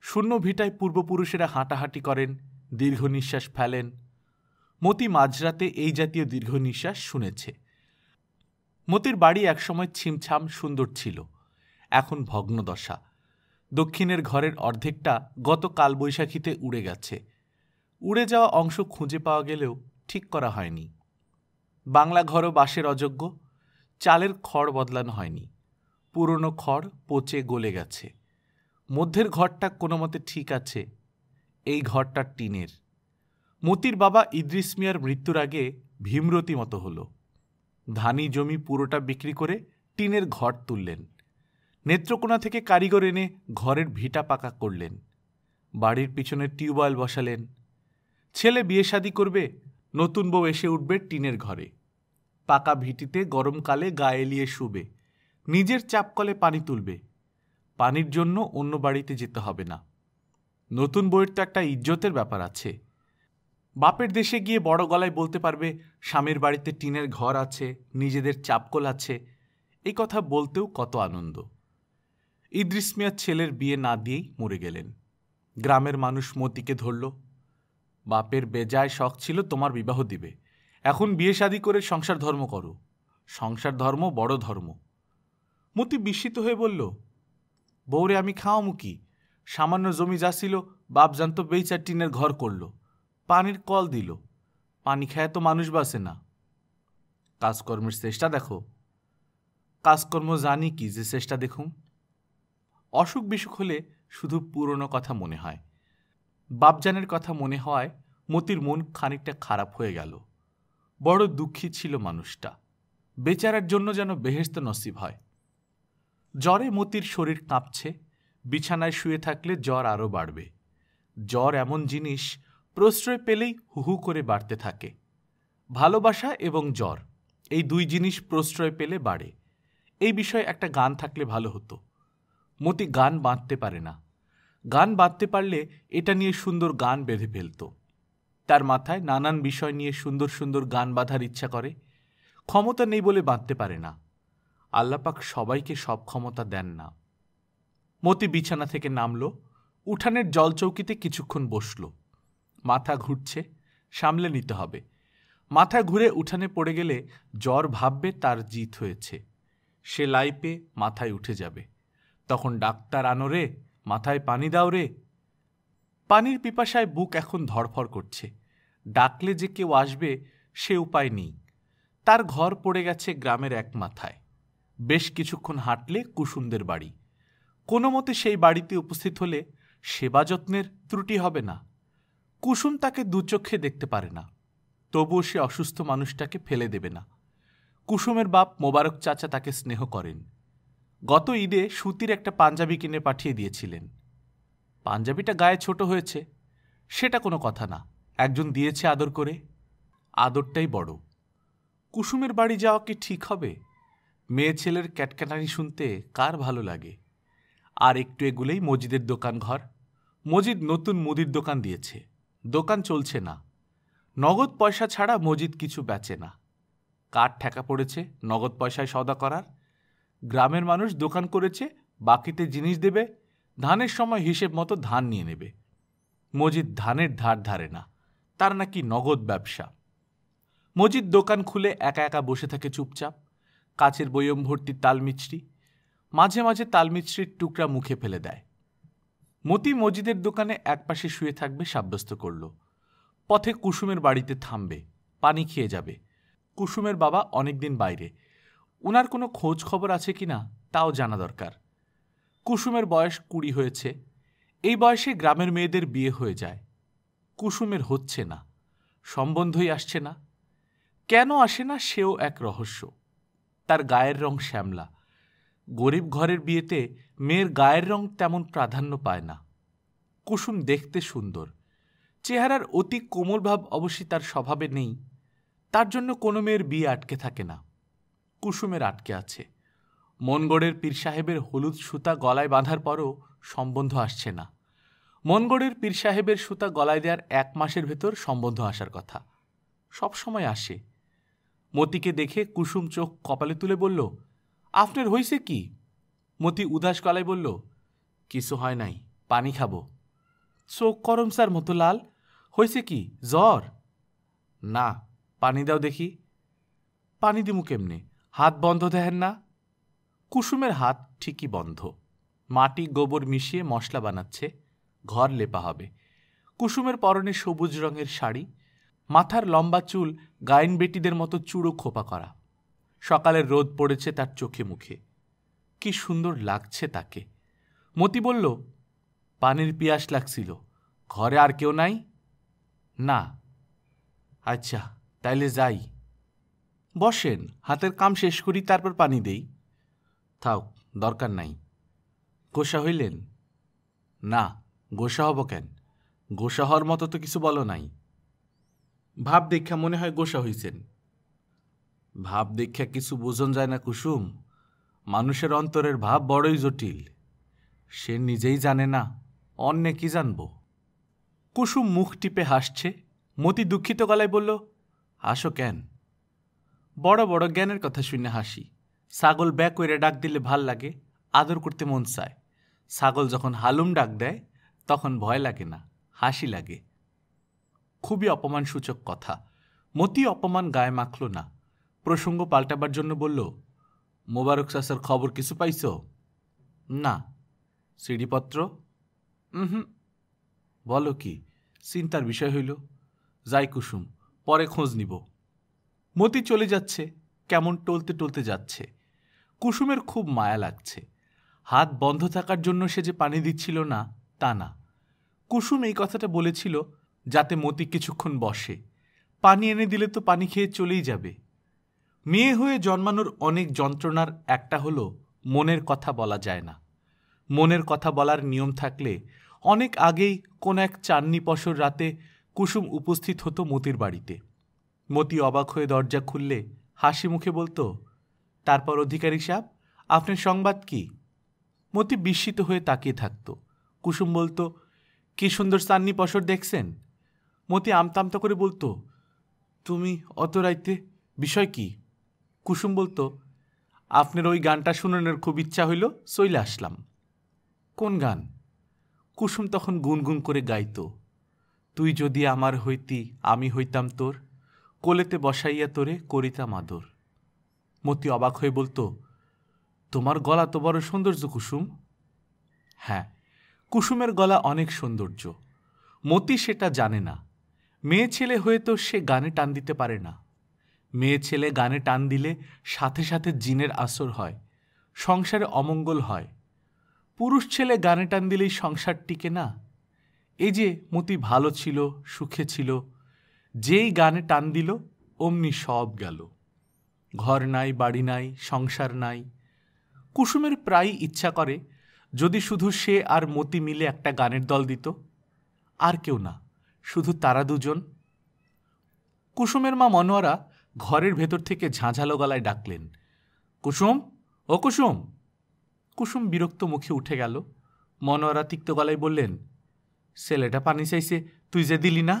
শূন্য ভিটায় পূর্বপুরুষেরা হাঁটাহাঁটি করেন দীর্ঘ নিঃশ্বাস ফেলেন মতি মাঝরাতে এই জাতীয় দীর্ঘ নিঃশ্বাস শুনেছে মতির বাড়ি একসময় ছিমছাম সুন্দর ছিল এখন ভগ্নদশা দক্ষিণের ঘরের অর্ধেকটা গত কালবৈশাখীতে উড়ে গেছে উড়ে যাওয়া অংশ খুঁজে পাওয়া গেলেও ঠিক করা হয়নি বাংলা ঘরও বাঁশের অযোগ্য চালের খড় বদলানো হয়নি পুরনো খড় পচে গলে গেছে মধ্যের ঘরটা কোনো মতে ঠিক আছে এই ঘরটা টিনের মতির বাবা ইদ্রিস মিয়ার মৃত্যুর আগে ভীমরতি মতো হলো ধানি জমি পুরোটা বিক্রি করে টিনের ঘর তুললেন নেত্রকোনা থেকে কারিগর এনে ঘরের ভিটা পাকা করলেন বাড়ির পিছনে টিউবওয়েল বসালেন ছেলে বিয়ে শাদি করবে নতুন বউ এসে উঠবে টিনের ঘরে পাকা ভিটিতে গরমকালে গায়ে এলিয়ে শুবে নিজের চাপকলে পানি তুলবে পানির জন্য অন্য বাড়িতে যেতে হবে না নতুন বইয়ের তো একটা ইজ্জতের ব্যাপার আছে বাপের দেশে গিয়ে বড় গলায় বলতে পারবে স্বামীর বাড়িতে টিনের ঘর আছে নিজেদের চাপকল আছে এই কথা বলতেও কত আনন্দ ইদ্রিস মিয়ার ছেলের বিয়ে না দিয়েই মরে গেলেন গ্রামের মানুষ মতিকে ধরল বাপের বেজায় শখ ছিল তোমার বিবাহ দিবে এখন বিয়ে শাদি করে সংসার ধর্ম করো সংসার ধর্ম বড় ধর্ম মতি বিস্মিত হয়ে বলল বৌরে আমি খাও কি সামান্য জমি যা ছিল বাপ জানত বেইচার টিনের ঘর করল পানির কল দিল পানি খায় তো মানুষ বাসে না কাজকর্মের চেষ্টা দেখো কাজকর্ম জানি কি যে চেষ্টা দেখুন অসুখ বিসুখ হলে শুধু পুরনো কথা মনে হয় বাপজানের কথা মনে হয় মতির মন খানিকটা খারাপ হয়ে গেল বড় দুঃখী ছিল মানুষটা বেচারার জন্য যেন বেহেস্ত নসিব হয় জ্বরে মতির শরীর কাঁপছে বিছানায় শুয়ে থাকলে জ্বর আরও বাড়বে জ্বর এমন জিনিস প্রশ্রয় পেলেই হুহু করে বাড়তে থাকে ভালোবাসা এবং জ্বর এই দুই জিনিস প্রশ্রয় পেলে বাড়ে এই বিষয়ে একটা গান থাকলে ভালো হতো মতি গান বাঁধতে পারে না গান বাঁধতে পারলে এটা নিয়ে সুন্দর গান বেঁধে ফেলত তার মাথায় নানান বিষয় নিয়ে সুন্দর সুন্দর গান বাঁধার ইচ্ছা করে ক্ষমতা নেই বলে বাঁধতে পারে না আল্লাপাক সবাইকে সব ক্ষমতা দেন না মতি বিছানা থেকে নামল উঠানের জলচৌকিতে কিছুক্ষণ বসল মাথা ঘুরছে সামলে নিতে হবে মাথা ঘুরে উঠানে পড়ে গেলে জ্বর ভাববে তার জিত হয়েছে সে লাইপে মাথায় উঠে যাবে তখন ডাক্তার আনরে মাথায় পানি দাও রে পানির পিপাসায় বুক এখন ধরফর করছে ডাকলে যে কেউ আসবে সে উপায় নেই তার ঘর পড়ে গেছে গ্রামের এক মাথায় বেশ কিছুক্ষণ হাঁটলে কুসুমদের বাড়ি কোনো মতে সেই বাড়িতে উপস্থিত হলে সেবা যত্নের ত্রুটি হবে না কুসুম তাকে দুচক্ষে দেখতে পারে না তবুও সে অসুস্থ মানুষটাকে ফেলে দেবে না কুসুমের বাপ মোবারক চাচা তাকে স্নেহ করেন গত ঈদে সুতির একটা পাঞ্জাবি কিনে পাঠিয়ে দিয়েছিলেন পাঞ্জাবিটা গায়ে ছোট হয়েছে সেটা কোনো কথা না একজন দিয়েছে আদর করে আদরটাই বড় কুসুমের বাড়ি যাওয়া কি ঠিক হবে মেয়ে ছেলের ক্যাটক্যাটানি শুনতে কার ভালো লাগে আর একটু এগুলেই মজিদের দোকান ঘর মজিদ নতুন মুদির দোকান দিয়েছে দোকান চলছে না নগদ পয়সা ছাড়া মজিদ কিছু বেচে না কার ঠেকা পড়েছে নগদ পয়সায় সওদা করার গ্রামের মানুষ দোকান করেছে বাকিতে জিনিস দেবে ধানের সময় হিসেব মতো ধান নিয়ে নেবে মজিদ ধানের ধার ধারে না তার নাকি নগদ ব্যবসা মজিদ দোকান খুলে একা একা বসে থাকে চুপচাপ কাচের বয়ম ভর্তি তালমিছড়ি মাঝে মাঝে তালমিছড়ির টুকরা মুখে ফেলে দেয় মতি মজিদের দোকানে একপাশে শুয়ে থাকবে সাব্যস্ত করল পথে কুসুমের বাড়িতে থামবে পানি খেয়ে যাবে কুসুমের বাবা অনেকদিন বাইরে উনার কোনো খোঁজ খবর আছে কি না তাও জানা দরকার কুসুমের বয়স কুড়ি হয়েছে এই বয়সে গ্রামের মেয়েদের বিয়ে হয়ে যায় কুসুমের হচ্ছে না সম্বন্ধই আসছে না কেন আসে না সেও এক রহস্য তার গায়ের রং শ্যামলা গরিব ঘরের বিয়েতে মেয়ের গায়ের রং তেমন প্রাধান্য পায় না কুসুম দেখতে সুন্দর চেহারার অতি কোমল ভাব অবশ্যই তার স্বভাবে নেই তার জন্য কোনো মেয়ের বিয়ে আটকে থাকে না কুসুমের আটকে আছে মনগড়ের পীর সাহেবের হলুদ সুতা গলায় বাঁধার পরও সম্বন্ধ আসছে না মনগড়ের পীর সাহেবের সুতা গলায় দেওয়ার এক মাসের ভেতর সম্বন্ধ আসার কথা সব সময় আসে মতিকে দেখে কুসুম চোখ কপালে তুলে বলল আপনার হইছে কি মতি উদাস গলায় বলল কিছু হয় নাই পানি খাবো চোখ করম স্যার মতো লাল হয়েছে কি জ্বর না পানি দাও দেখি পানি দিমু কেমনে হাত বন্ধ দেহেন না কুসুমের হাত ঠিকই বন্ধ মাটি গোবর মিশিয়ে মশলা বানাচ্ছে ঘর লেপা হবে কুসুমের পরনে সবুজ রঙের শাড়ি মাথার লম্বা চুল গায়েন বেটিদের মতো চুড়ো খোপা করা সকালের রোদ পড়েছে তার চোখে মুখে কি সুন্দর লাগছে তাকে মতি বলল পানির পিয়াস লাগছিল ঘরে আর কেউ নাই না আচ্ছা তাইলে যাই বসেন হাতের কাম শেষ করি তারপর পানি দেই থাক দরকার নাই গোসা হইলেন না গোসা হব কেন গোসা হওয়ার মতো তো কিছু বলো নাই ভাব দেখা মনে হয় গোসা হইছেন ভাব দেখা কিছু বোঝন যায় না কুসুম মানুষের অন্তরের ভাব বড়ই জটিল সে নিজেই জানে না অন্যে কি জানব কুসুম মুখ টিপে হাসছে মতি দুঃখিত গলায় বলল আসো কেন বড় বড় জ্ঞানের কথা শুনে হাসি ছাগল ব্যাক করে ডাক দিলে ভাল লাগে আদর করতে মন চায় ছাগল যখন হালুম ডাক দেয় তখন ভয় লাগে না হাসি লাগে খুবই অপমানসূচক কথা মতি অপমান গায়ে মাখল না প্রসঙ্গ পাল্টাবার জন্য বলল মোবারক সাসার খবর কিছু পাইছ না সিঁড়িপত্র হুম বলো কি চিন্তার বিষয় হইল যাই কুসুম পরে খোঁজ নিব মতি চলে যাচ্ছে কেমন টলতে টলতে যাচ্ছে কুসুমের খুব মায়া লাগছে হাত বন্ধ থাকার জন্য সে যে পানি দিচ্ছিল না তা না কুসুম এই কথাটা বলেছিল যাতে মতি কিছুক্ষণ বসে পানি এনে দিলে তো পানি খেয়ে চলেই যাবে মেয়ে হয়ে জন্মানোর অনেক যন্ত্রণার একটা হল মনের কথা বলা যায় না মনের কথা বলার নিয়ম থাকলে অনেক আগেই কোন এক চান্নি পশর রাতে কুসুম উপস্থিত হতো মতির বাড়িতে মতি অবাক হয়ে দরজা খুললে হাসি মুখে বলতো তারপর অধিকারী সাহ আপনার সংবাদ কি মতি বিস্মিত হয়ে তাকিয়ে থাকত কুসুম বলতো কি সুন্দর সান্নি পশর দেখছেন মতি আমতামতা করে বলতো তুমি অত রাইতে বিষয় কি কুসুম বলতো আপনার ওই গানটা শুনানোর খুব ইচ্ছা হইল চইলে আসলাম কোন গান কুসুম তখন গুনগুন করে গাইত তুই যদি আমার হইতি আমি হইতাম তোর কোলেতে বসাইয়া তোরে করিতা মাদর মতি অবাক হয়ে বলতো তোমার গলা তো বড় সৌন্দর্য কুসুম হ্যাঁ কুসুমের গলা অনেক সৌন্দর্য মতি সেটা জানে না মেয়ে ছেলে হয়ে তো সে গানে টান দিতে পারে না মেয়ে ছেলে গানে টান দিলে সাথে সাথে জিনের আসর হয় সংসারে অমঙ্গল হয় পুরুষ ছেলে গানে টান দিলেই সংসার টিকে না এই যে মতি ভালো ছিল সুখে ছিল যেই গানে টান দিল অমনি সব গেল ঘর নাই বাড়ি নাই সংসার নাই কুসুমের প্রায় ইচ্ছা করে যদি শুধু সে আর মতি মিলে একটা গানের দল দিত আর কেউ না শুধু তারা দুজন কুসুমের মা মনোয়ারা ঘরের ভেতর থেকে ঝাঁঝালো গলায় ডাকলেন কুসুম ও কুসুম কুসুম বিরক্ত মুখে উঠে গেল মনোয়ারা তিক্ত গলায় বললেন ছেলেটা পানি চাইছে তুই যে দিলি না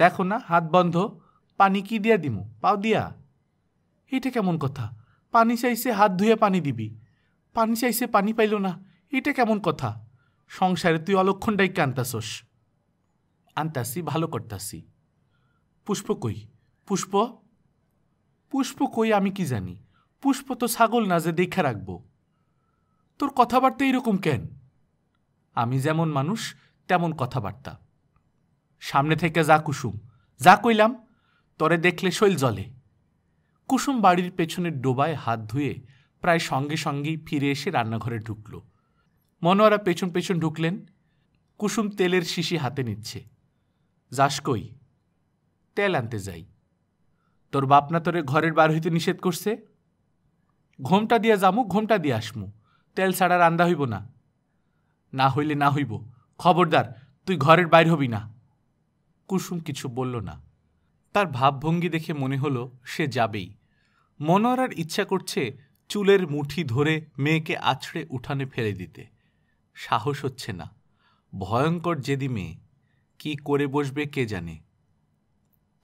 দেখো না হাত বন্ধ পানি কি দিয়া দিমু পাও দিয়া এটা কেমন কথা পানি চাইছে হাত ধুয়ে পানি দিবি পানি চাইছে পানি পাইল না এটা কেমন কথা সংসারে তুই অলক্ষণটাই আনতাসোস আনতাসি ভালো করতাসি পুষ্প কই পুষ্প পুষ্প কই আমি কি জানি পুষ্প তো ছাগল না যে দেখে রাখবো তোর কথাবার্তা এরকম কেন আমি যেমন মানুষ তেমন কথাবার্তা সামনে থেকে যা কুসুম যা কইলাম তরে দেখলে শৈল জলে কুসুম বাড়ির পেছনের ডোবায় হাত ধুয়ে প্রায় সঙ্গে সঙ্গেই ফিরে এসে রান্নাঘরে ঢুকল মনোয়ারা পেছন পেছন ঢুকলেন কুসুম তেলের শিশি হাতে নিচ্ছে যাস কই তেল আনতে যাই তোর বাপনা তোরে ঘরের বার হইতে নিষেধ করছে ঘোমটা দিয়া যামু ঘোমটা দিয়ে আসমু তেল ছাড়া রান্দা হইব না না হইলে না হইব খবরদার তুই ঘরের বাইর হবি না কুসুম কিছু বলল না তার ভাবভঙ্গি দেখে মনে হলো সে যাবেই মনোয়ারার ইচ্ছা করছে চুলের মুঠি ধরে মেয়েকে আছড়ে উঠানে ফেলে দিতে সাহস হচ্ছে না ভয়ঙ্কর যেদি মেয়ে কি করে বসবে কে জানে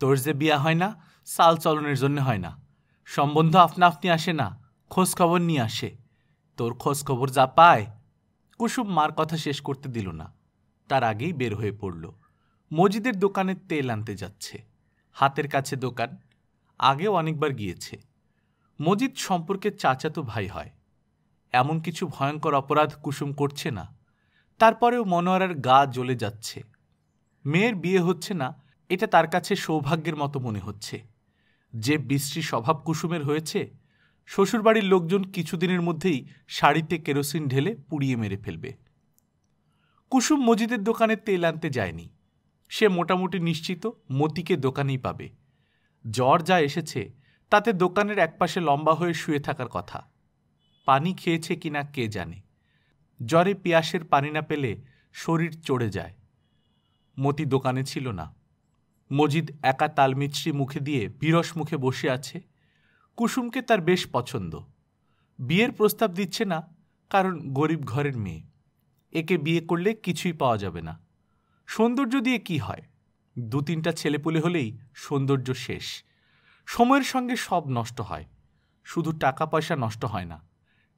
তোর যে বিয়া হয় না সাল চলনের জন্য হয় না সম্বন্ধ আপনা আপনি আসে না খোঁজ খবর নিয়ে আসে তোর খোঁজ খবর যা পায় কুসুম মার কথা শেষ করতে দিল না তার আগেই বের হয়ে পড়ল মজিদের দোকানে তেল আনতে যাচ্ছে হাতের কাছে দোকান আগেও অনেকবার গিয়েছে মজিদ সম্পর্কে চাচাতো ভাই হয় এমন কিছু ভয়ঙ্কর অপরাধ কুসুম করছে না তারপরেও মনোয়ারার গা জ্বলে যাচ্ছে মেয়ের বিয়ে হচ্ছে না এটা তার কাছে সৌভাগ্যের মতো মনে হচ্ছে যে বিশ্রী স্বভাব কুসুমের হয়েছে শ্বশুরবাড়ির লোকজন কিছুদিনের মধ্যেই শাড়িতে কেরোসিন ঢেলে পুড়িয়ে মেরে ফেলবে কুসুম মজিদের দোকানে তেল আনতে যায়নি সে মোটামুটি নিশ্চিত মতিকে দোকানেই পাবে জ্বর যা এসেছে তাতে দোকানের একপাশে লম্বা হয়ে শুয়ে থাকার কথা পানি খেয়েছে কিনা কে জানে জ্বরে পিয়াসের পানি না পেলে শরীর চড়ে যায় মতি দোকানে ছিল না মজিদ একা তালমিছড়ি মুখে দিয়ে বিরস মুখে বসে আছে কুসুমকে তার বেশ পছন্দ বিয়ের প্রস্তাব দিচ্ছে না কারণ গরিব ঘরের মেয়ে একে বিয়ে করলে কিছুই পাওয়া যাবে না সৌন্দর্য দিয়ে কি হয় দু তিনটা ছেলেপুলে হলেই সৌন্দর্য শেষ সময়ের সঙ্গে সব নষ্ট হয় শুধু টাকা পয়সা নষ্ট হয় না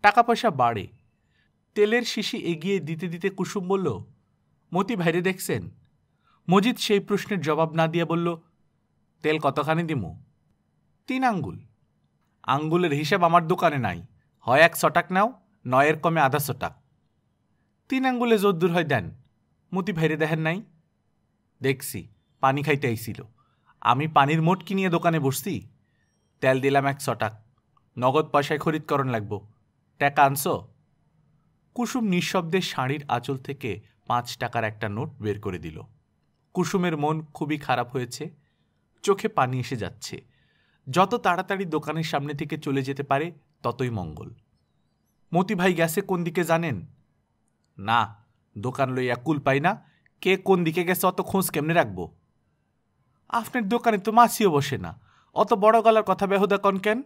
টাকা পয়সা বাড়ে তেলের শিশি এগিয়ে দিতে দিতে কুসুম বলল মতি ভাইরে দেখছেন মজিদ সেই প্রশ্নের জবাব না দিয়ে বলল তেল কতখানি দিমু তিন আঙ্গুল আঙ্গুলের হিসাব আমার দোকানে নাই হয় এক শটাক নাও নয়ের কমে আধা শটাক তিন আঙ্গুলে জোর দূর হয় দেন মতি ভাইরে দেখেন নাই দেখছি পানি খাইতে আইছিল আমি পানির মোট কিনিয়ে দোকানে বসছি তেল দিলাম এক ছটাক নগদ পয়সায় খরিদকরণ লাগব টাকা আনছো কুসুম নিঃশব্দে শাড়ির আঁচল থেকে পাঁচ টাকার একটা নোট বের করে দিল কুসুমের মন খুবই খারাপ হয়েছে চোখে পানি এসে যাচ্ছে যত তাড়াতাড়ি দোকানের সামনে থেকে চলে যেতে পারে ততই মঙ্গল মতি ভাই গেছে কোন দিকে জানেন না দোকান লইয়া কুল পাই না কে কোন দিকে গেছে অত খোঁজ কেমনে রাখবো আপনার দোকানে তো মাছিও বসে না অত বড় গলার কথা বেহুদা কন কেন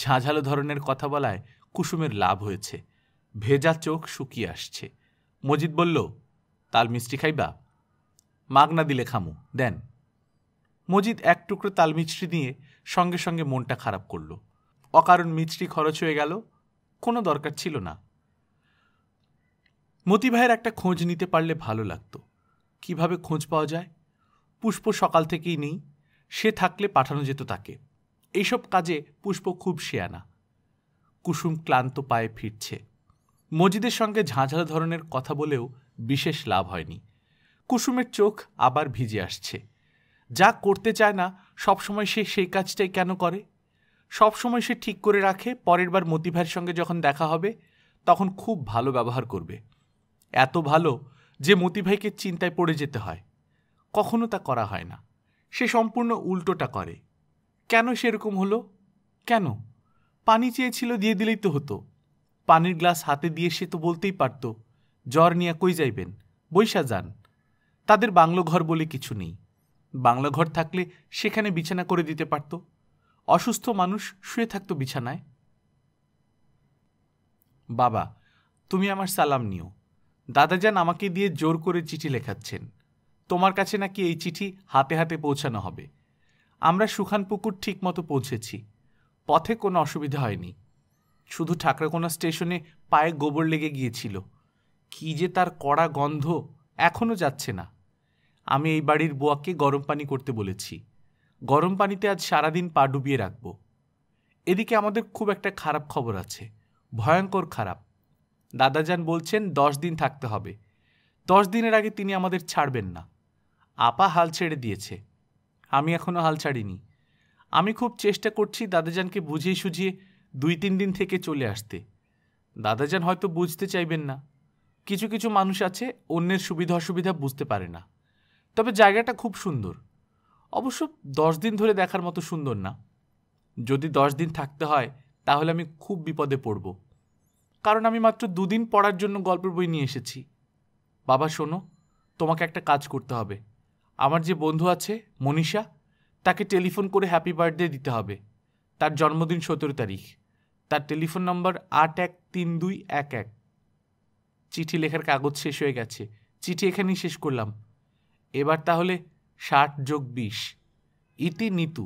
ঝাঁঝালো ধরনের কথা বলায় কুসুমের লাভ হয়েছে ভেজা চোখ শুকিয়ে আসছে মজিদ বলল তাল মিষ্টি খাইবা মাগনা দিলে খামু দেন মজিদ এক টুকরো তাল মিষ্টি নিয়ে সঙ্গে সঙ্গে মনটা খারাপ করল অকারণ মিষ্টি খরচ হয়ে গেল কোনো দরকার ছিল না মতি ভাইয়ের একটা খোঁজ নিতে পারলে ভালো লাগতো কিভাবে খোঁজ পাওয়া যায় পুষ্প সকাল থেকেই নেই সে থাকলে পাঠানো যেত তাকে এইসব কাজে পুষ্প খুব শেয়ানা কুসুম ক্লান্ত পায়ে ফিরছে মজিদের সঙ্গে ঝাঁঝালো ধরনের কথা বলেও বিশেষ লাভ হয়নি কুসুমের চোখ আবার ভিজে আসছে যা করতে চায় না সবসময় সে সেই কাজটাই কেন করে সবসময় সে ঠিক করে রাখে পরের বার মতিভাইয়ের সঙ্গে যখন দেখা হবে তখন খুব ভালো ব্যবহার করবে এত ভালো যে মতিভাইকে চিন্তায় পড়ে যেতে হয় কখনো তা করা হয় না সে সম্পূর্ণ উল্টোটা করে কেন সেরকম হলো কেন পানি চেয়েছিল দিয়ে দিলেই তো হতো পানির গ্লাস হাতে দিয়ে সে তো বলতেই পারত জ্বর নিয়ে কই যাইবেন বৈশা যান তাদের বাংলো ঘর বলে কিছু নেই বাংলা ঘর থাকলে সেখানে বিছানা করে দিতে পারত অসুস্থ মানুষ শুয়ে থাকত বিছানায় বাবা তুমি আমার সালাম নিও দাদাজান আমাকে দিয়ে জোর করে চিঠি লেখাচ্ছেন তোমার কাছে নাকি এই চিঠি হাতে হাতে পৌঁছানো হবে আমরা সুখানপুকুর ঠিকমতো পৌঁছেছি পথে কোনো অসুবিধা হয়নি শুধু ঠাকরাকোনা স্টেশনে পায়ে গোবর লেগে গিয়েছিল কি যে তার কড়া গন্ধ এখনও যাচ্ছে না আমি এই বাড়ির বোয়াকে গরম পানি করতে বলেছি গরম পানিতে আজ সারাদিন পা ডুবিয়ে রাখব এদিকে আমাদের খুব একটা খারাপ খবর আছে ভয়ঙ্কর খারাপ দাদাজান বলছেন দশ দিন থাকতে হবে দশ দিনের আগে তিনি আমাদের ছাড়বেন না আপা হাল ছেড়ে দিয়েছে আমি এখনও হাল ছাড়িনি আমি খুব চেষ্টা করছি দাদাজানকে বুঝিয়ে সুঝিয়ে দুই তিন দিন থেকে চলে আসতে দাদাজান হয়তো বুঝতে চাইবেন না কিছু কিছু মানুষ আছে অন্যের সুবিধা অসুবিধা বুঝতে পারে না তবে জায়গাটা খুব সুন্দর অবশ্য দশ দিন ধরে দেখার মতো সুন্দর না যদি দশ দিন থাকতে হয় তাহলে আমি খুব বিপদে পড়বো কারণ আমি মাত্র দুদিন পড়ার জন্য গল্পের বই নিয়ে এসেছি বাবা শোনো তোমাকে একটা কাজ করতে হবে আমার যে বন্ধু আছে মনীষা তাকে টেলিফোন করে হ্যাপি বার্থডে দিতে হবে তার জন্মদিন সতেরো তারিখ তার টেলিফোন নম্বর আট এক তিন দুই এক এক চিঠি লেখার কাগজ শেষ হয়ে গেছে চিঠি এখানেই শেষ করলাম এবার তাহলে ষাট যোগ বিশ ইতি নিতু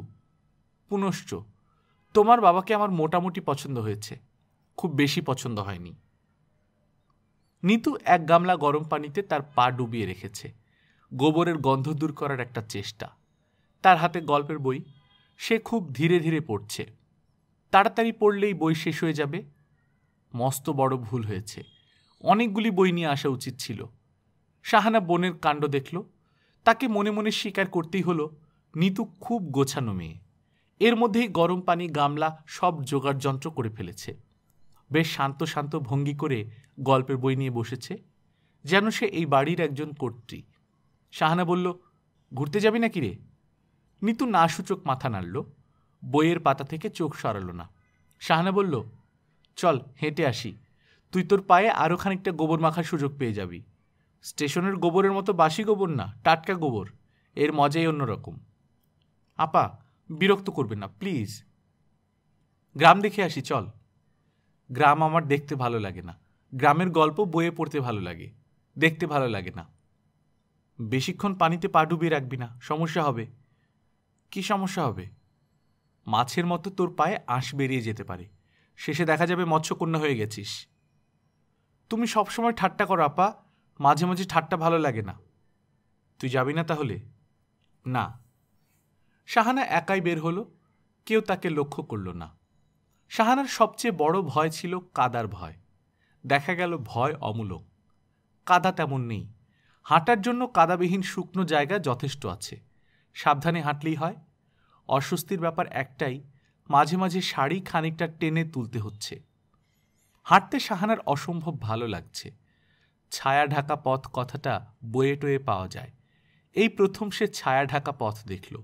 পুনশ্চ তোমার বাবাকে আমার মোটামুটি পছন্দ হয়েছে খুব বেশি পছন্দ হয়নি নিতু এক গামলা গরম পানিতে তার পা ডুবিয়ে রেখেছে গোবরের গন্ধ দূর করার একটা চেষ্টা তার হাতে গল্পের বই সে খুব ধীরে ধীরে পড়ছে তাড়াতাড়ি পড়লেই বই শেষ হয়ে যাবে মস্ত বড় ভুল হয়েছে অনেকগুলি বই নিয়ে আসা উচিত ছিল শাহানা বোনের কাণ্ড দেখল তাকে মনে মনে স্বীকার করতেই হলো নিতু খুব গোছানো মেয়ে এর মধ্যেই গরম পানি গামলা সব যন্ত্র করে ফেলেছে বেশ শান্ত শান্ত ভঙ্গি করে গল্পের বই নিয়ে বসেছে যেন সে এই বাড়ির একজন কর্ত্রী শাহানা বলল ঘুরতে যাবি নাকি রে নিতু নাসূচক মাথা নাড়ল বইয়ের পাতা থেকে চোখ সরালো না শাহানা বলল চল হেঁটে আসি তুই তোর পায়ে আরও খানিকটা গোবর মাখার সুযোগ পেয়ে যাবি স্টেশনের গোবরের মতো বাসি গোবর না টাটকা গোবর এর মজাই অন্যরকম আপা বিরক্ত করবে না প্লিজ গ্রাম দেখে আসি চল গ্রাম আমার দেখতে ভালো লাগে না গ্রামের গল্প বইয়ে পড়তে ভালো লাগে দেখতে ভালো লাগে না বেশিক্ষণ পানিতে পা ডুবিয়ে রাখবি না সমস্যা হবে কি সমস্যা হবে মাছের মতো তোর পায়ে আঁশ বেরিয়ে যেতে পারে শেষে দেখা যাবে মৎস্যকন্যা হয়ে গেছিস তুমি সবসময় ঠাট্টা করো আপা মাঝে মাঝে ঠাট্টা ভালো লাগে না তুই যাবি না তাহলে না শাহানা একাই বের হলো কেউ তাকে লক্ষ্য করল না সাহানার সবচেয়ে বড় ভয় ছিল কাদার ভয় দেখা গেল ভয় অমূলক কাদা তেমন নেই হাঁটার জন্য কাদাবিহীন শুকনো জায়গা যথেষ্ট আছে সাবধানে হাঁটলেই হয় অস্বস্তির ব্যাপার একটাই মাঝে মাঝে শাড়ি খানিকটা টেনে তুলতে হচ্ছে হাঁটতে সাহানার অসম্ভব ভালো লাগছে ছায়া ঢাকা পথ কথাটা বয়ে টয়ে পাওয়া যায় এই প্রথম সে ছায়া ঢাকা পথ দেখল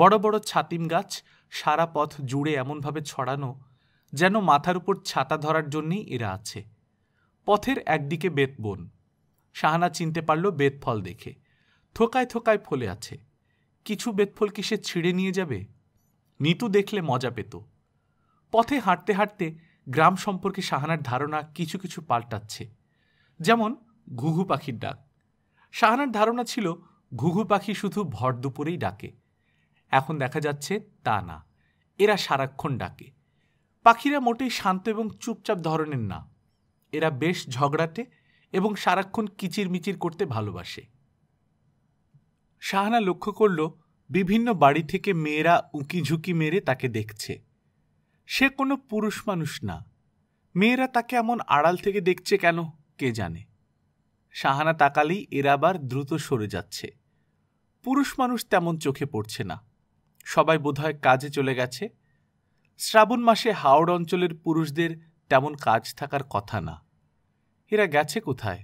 বড় বড় ছাতিম গাছ সারা পথ জুড়ে এমনভাবে ছড়ানো যেন মাথার উপর ছাতা ধরার জন্যেই এরা আছে পথের একদিকে বেতবন শাহানা চিনতে পারল বেতফল দেখে থোকায় থোকায় ফলে আছে কিছু বেতফল কি সে ছিঁড়ে নিয়ে যাবে নিতু দেখলে মজা পেত পথে হাঁটতে হাঁটতে গ্রাম সম্পর্কে শাহানার ধারণা কিছু কিছু পাল্টাচ্ছে যেমন ঘুঘু পাখির ডাক শাহানার ধারণা ছিল ঘুঘু পাখি শুধু ভর দুপুরেই ডাকে এখন দেখা যাচ্ছে তা না এরা সারাক্ষণ ডাকে পাখিরা মোটেই শান্ত এবং চুপচাপ ধরনের না এরা বেশ ঝগড়াটে এবং সারাক্ষণ কিচিরমিচির করতে ভালোবাসে শাহানা লক্ষ্য করল বিভিন্ন বাড়ি থেকে মেয়েরা উঁকি ঝুঁকি মেরে তাকে দেখছে সে কোনো পুরুষ মানুষ না মেয়েরা তাকে এমন আড়াল থেকে দেখছে কেন কে জানে শাহানা তাকালেই এরা আবার দ্রুত সরে যাচ্ছে পুরুষ মানুষ তেমন চোখে পড়ছে না সবাই বোধহয় কাজে চলে গেছে শ্রাবণ মাসে হাওড় অঞ্চলের পুরুষদের তেমন কাজ থাকার কথা না এরা গেছে কোথায়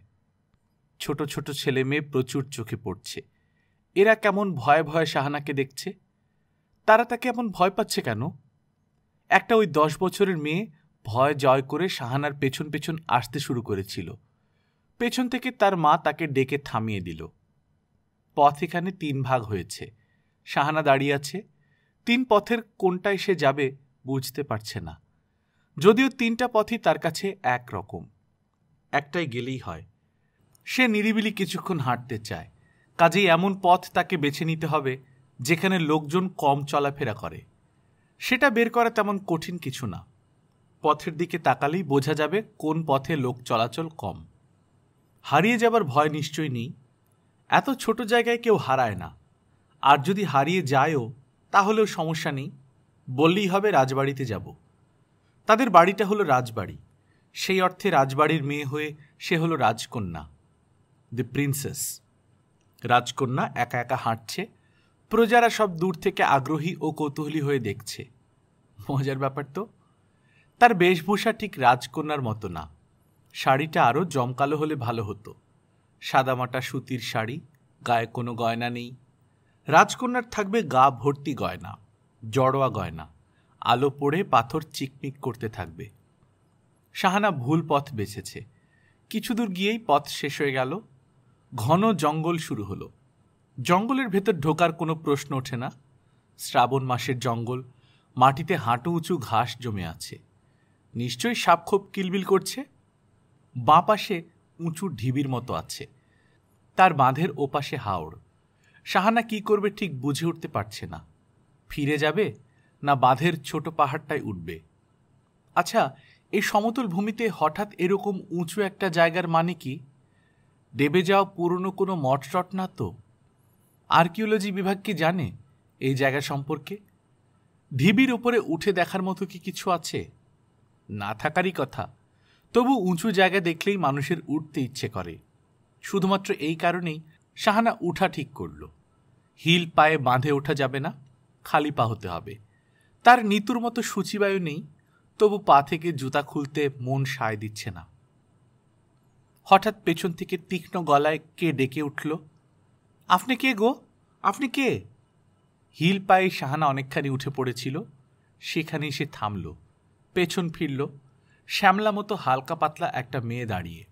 ছোট ছোট ছেলে মেয়ে প্রচুর চোখে পড়ছে এরা কেমন ভয়ে ভয়ে শাহানাকে দেখছে তারা তাকে এমন ভয় পাচ্ছে কেন একটা ওই দশ বছরের মেয়ে ভয় জয় করে শাহানার পেছন পেছন আসতে শুরু করেছিল পেছন থেকে তার মা তাকে ডেকে থামিয়ে দিল পথ এখানে তিন ভাগ হয়েছে শাহানা দাঁড়িয়ে আছে তিন পথের কোনটায় সে যাবে বুঝতে পারছে না যদিও তিনটা পথই তার কাছে এক রকম একটাই গেলেই হয় সে নিরিবিলি কিছুক্ষণ হাঁটতে চায় কাজেই এমন পথ তাকে বেছে নিতে হবে যেখানে লোকজন কম চলাফেরা করে সেটা বের করা তেমন কঠিন কিছু না পথের দিকে তাকালেই বোঝা যাবে কোন পথে লোক চলাচল কম হারিয়ে যাবার ভয় নিশ্চয়ই নেই এত ছোট জায়গায় কেউ হারায় না আর যদি হারিয়ে যায়ও তাহলেও সমস্যা নেই বললেই হবে রাজবাড়িতে যাব তাদের বাড়িটা হলো রাজবাড়ি সেই অর্থে রাজবাড়ির মেয়ে হয়ে সে হলো রাজকন্যা দ্য প্রিন্সেস রাজকন্যা একা একা হাঁটছে প্রজারা সব দূর থেকে আগ্রহী ও কৌতূহলী হয়ে দেখছে মজার ব্যাপার তো তার বেশভূষা ঠিক রাজকন্যার মতো না শাড়িটা আরও জমকালো হলে ভালো হতো সাদামাটা সুতির শাড়ি গায়ে কোনো গয়না নেই রাজকন্যার থাকবে গা ভর্তি গয়না জড়োয়া গয়না আলো পড়ে পাথর চিকমিক করতে থাকবে শাহানা ভুল পথ বেছেছে কিছু দূর গিয়েই পথ শেষ হয়ে গেল ঘন জঙ্গল শুরু হলো জঙ্গলের ভেতর ঢোকার কোনো প্রশ্ন ওঠে না শ্রাবণ মাসের জঙ্গল মাটিতে হাঁটু উঁচু ঘাস জমে আছে নিশ্চয়ই সাপক্ষোপ কিলবিল করছে বাঁ পাশে উঁচু ঢিবির মতো আছে তার বাঁধের ওপাশে হাওড় শাহানা কি করবে ঠিক বুঝে উঠতে পারছে না ফিরে যাবে না বাঁধের ছোট পাহাড়টায় উঠবে আচ্ছা এই সমতল ভূমিতে হঠাৎ এরকম উঁচু একটা জায়গার মানে কি দেবে যাওয়া পুরনো কোনো মঠ টট না তো আর্কিওলজি বিভাগ কি জানে এই জায়গা সম্পর্কে ঢিবির উপরে উঠে দেখার মতো কি কিছু আছে না থাকারই কথা তবু উঁচু জায়গা দেখলেই মানুষের উঠতে ইচ্ছে করে শুধুমাত্র এই কারণেই শাহানা উঠা ঠিক করলো হিল পায়ে বাঁধে ওঠা যাবে না খালি পা হতে হবে তার নিতুর মতো সূচিবায়ু নেই তবু পা থেকে জুতা খুলতে মন সায় দিচ্ছে না হঠাৎ পেছন থেকে তীক্ষ্ণ গলায় কে ডেকে উঠল আপনি কে গো আপনি কে হিল পায়ে শাহানা অনেকখানি উঠে পড়েছিল সেখানে সে থামল পেছন ফিরল শ্যামলা মতো হালকা পাতলা একটা মেয়ে দাঁড়িয়ে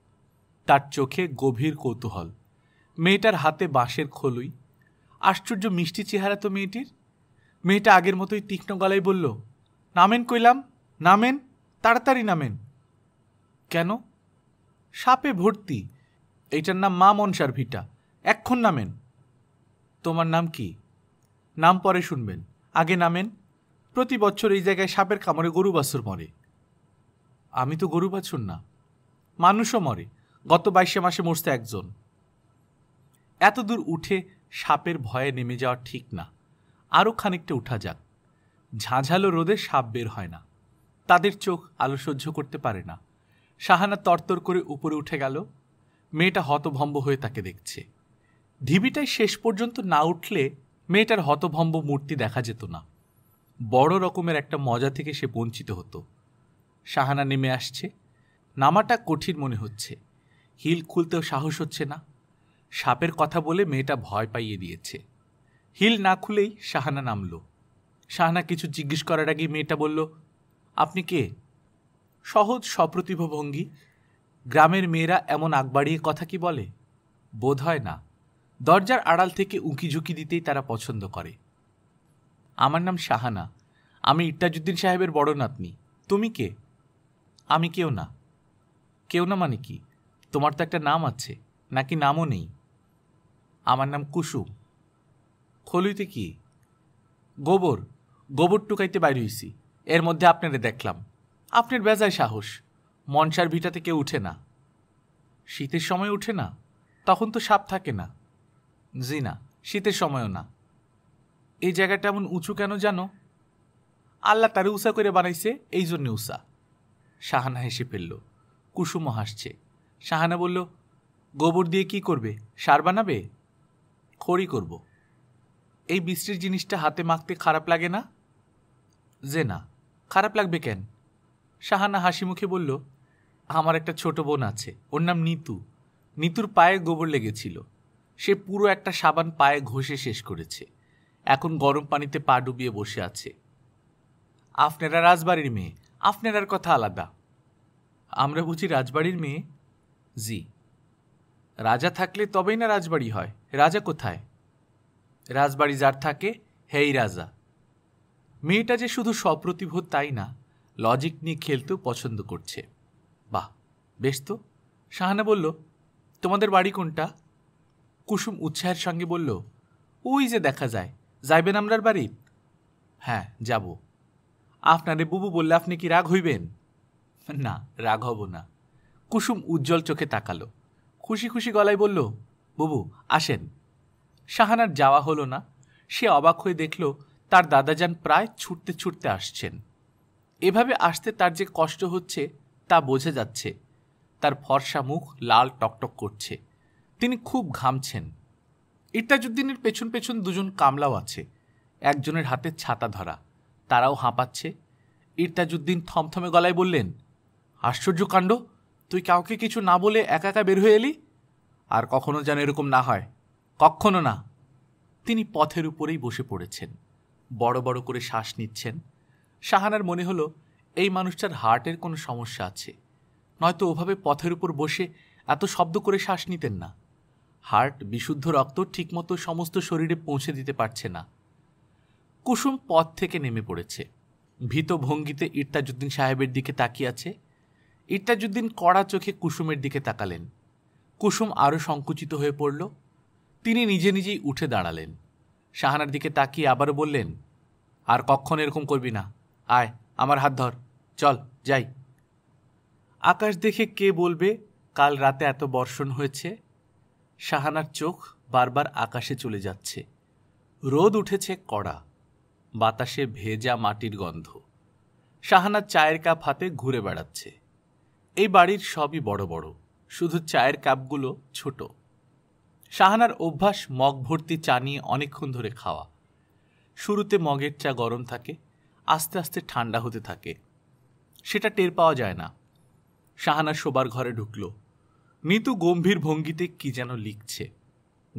তার চোখে গভীর কৌতূহল মেয়েটার হাতে বাঁশের খোলুই আশ্চর্য মিষ্টি চেহারা তো মেয়েটির মেয়েটা আগের মতোই তীক্ষ্ণ গলায় বলল নামেন কইলাম নামেন তাড়াতাড়ি নামেন কেন সাপে ভর্তি এইটার নাম মা মনসার ভিটা এক্ষণ নামেন তোমার নাম কি নাম পরে শুনবেন আগে নামেন প্রতি বছর এই জায়গায় সাপের কামড়ে গরু বাছুর মরে আমি তো গরু বাছুর না মানুষও মরে গত বাইশে মাসে মরছে একজন এত দূর উঠে সাপের ভয়ে নেমে যাওয়া ঠিক না আরও খানিকটা উঠা যাক ঝাঁঝালো রোদে সাপ বের হয় না তাদের চোখ আলো সহ্য করতে পারে না সাহানা তরতর করে উপরে উঠে গেল মেয়েটা হতভম্ব হয়ে তাকে দেখছে ঢিবিটায় শেষ পর্যন্ত না উঠলে মেয়েটার হতভম্ব মূর্তি দেখা যেত না বড় রকমের একটা মজা থেকে সে বঞ্চিত হতো সাহানা নেমে আসছে নামাটা কঠিন মনে হচ্ছে হিল খুলতেও সাহস হচ্ছে না সাপের কথা বলে মেয়েটা ভয় পাইয়ে দিয়েছে হিল না খুলেই শাহানা নামল শাহানা কিছু জিজ্ঞেস করার আগে মেয়েটা বলল আপনি কে সহজ সপ্রতিভ ভঙ্গি গ্রামের মেয়েরা এমন আগবাড়িয়ে কথা কি বলে বোধ হয় না দরজার আড়াল থেকে উঁকি ঝুঁকি দিতেই তারা পছন্দ করে আমার নাম শাহানা আমি ইট্টাজুদ্দিন সাহেবের বড় নাতনি তুমি কে আমি কেউ না কেউ না মানে কি তোমার তো একটা নাম আছে নাকি নামও নেই আমার নাম কুসুম খলুইতে কি গোবর গোবর টুকাইতে বাইর হইছি এর মধ্যে আপনারে দেখলাম আপনার বেজায় সাহস মনসার ভিটা থেকে উঠে না শীতের সময় উঠে না তখন তো সাপ থাকে না জি না শীতের সময়ও না এই জায়গাটা এমন উঁচু কেন জানো আল্লাহ তারে উষা করে বানাইছে এই জন্যে উষা শাহানা হেসে ফেলল কুসুমও হাসছে শাহানা বলল গোবর দিয়ে কি করবে সার বানাবে খড়ি করব। এই বৃষ্টির জিনিসটা হাতে মাখতে খারাপ লাগে না যে না খারাপ লাগবে কেন শাহানা হাসি মুখে বলল আমার একটা ছোট বোন আছে ওর নাম নিতু নিতুর পায়ে গোবর লেগেছিল সে পুরো একটা সাবান পায়ে ঘষে শেষ করেছে এখন গরম পানিতে পা ডুবিয়ে বসে আছে আপনারা রাজবাড়ির মেয়ে আপনারার কথা আলাদা আমরা বুঝি রাজবাড়ির মেয়ে জি রাজা থাকলে তবেই না রাজবাড়ি হয় রাজা কোথায় রাজবাড়ি যার থাকে হেই রাজা মেয়েটা যে শুধু সপ্রতিভ তাই না লজিক নিয়ে খেলতেও পছন্দ করছে বাহ বেশ তো শাহানা বলল তোমাদের বাড়ি কোনটা কুসুম উৎসাহের সঙ্গে বলল ওই যে দেখা যায় যাইবেন আমরার বাড়ি হ্যাঁ যাব আপনারে বুবু বললে আপনি কি রাগ হইবেন না রাগ হব না কুসুম উজ্জ্বল চোখে তাকালো খুশি খুশি গলায় বলল বুবু আসেন শাহানার যাওয়া হলো না সে অবাক হয়ে দেখল তার দাদাজান প্রায় ছুটতে ছুটতে আসছেন এভাবে আসতে তার যে কষ্ট হচ্ছে তা বোঝা যাচ্ছে তার ফর্সা মুখ লাল টকটক করছে তিনি খুব ঘামছেন ইরতাজুদ্দিনের পেছন পেছন দুজন কামলাও আছে একজনের হাতে ছাতা ধরা তারাও হাঁপাচ্ছে ইরতাজুদ্দিন থমথমে গলায় বললেন আশ্চর্যকাণ্ড তুই কাউকে কিছু না বলে একা একা বের হয়ে এলি আর কখনো যেন এরকম না হয় কখনো না তিনি পথের উপরেই বসে পড়েছেন বড় বড় করে শ্বাস নিচ্ছেন শাহানার মনে হলো এই মানুষটার হার্টের কোনো সমস্যা আছে নয়তো ওভাবে পথের উপর বসে এত শব্দ করে শ্বাস নিতেন না হার্ট বিশুদ্ধ রক্ত ঠিকমতো সমস্ত শরীরে পৌঁছে দিতে পারছে না কুসুম পথ থেকে নেমে পড়েছে ভীত ভঙ্গিতে ইরতাজুদ্দিন সাহেবের দিকে তাকিয়ে আছে কড়া চোখে কুসুমের দিকে তাকালেন কুসুম আরও সংকুচিত হয়ে পড়ল তিনি নিজে নিজেই উঠে দাঁড়ালেন শাহানার দিকে তাকিয়ে আবার বললেন আর কক্ষণ এরকম করবি না আয় আমার হাত ধর চল যাই আকাশ দেখে কে বলবে কাল রাতে এত বর্ষণ হয়েছে শাহানার চোখ বারবার আকাশে চলে যাচ্ছে রোদ উঠেছে কড়া বাতাসে ভেজা মাটির গন্ধ শাহানা চায়ের কাপ হাতে ঘুরে বেড়াচ্ছে এই বাড়ির সবই বড় বড় শুধু চায়ের কাপগুলো ছোট শাহানার অভ্যাস মগ ভর্তি চা নিয়ে অনেকক্ষণ ধরে খাওয়া শুরুতে মগের চা গরম থাকে আস্তে আস্তে ঠান্ডা হতে থাকে সেটা টের পাওয়া যায় না শাহানা শোবার ঘরে ঢুকল নিতু গম্ভীর ভঙ্গিতে কি যেন লিখছে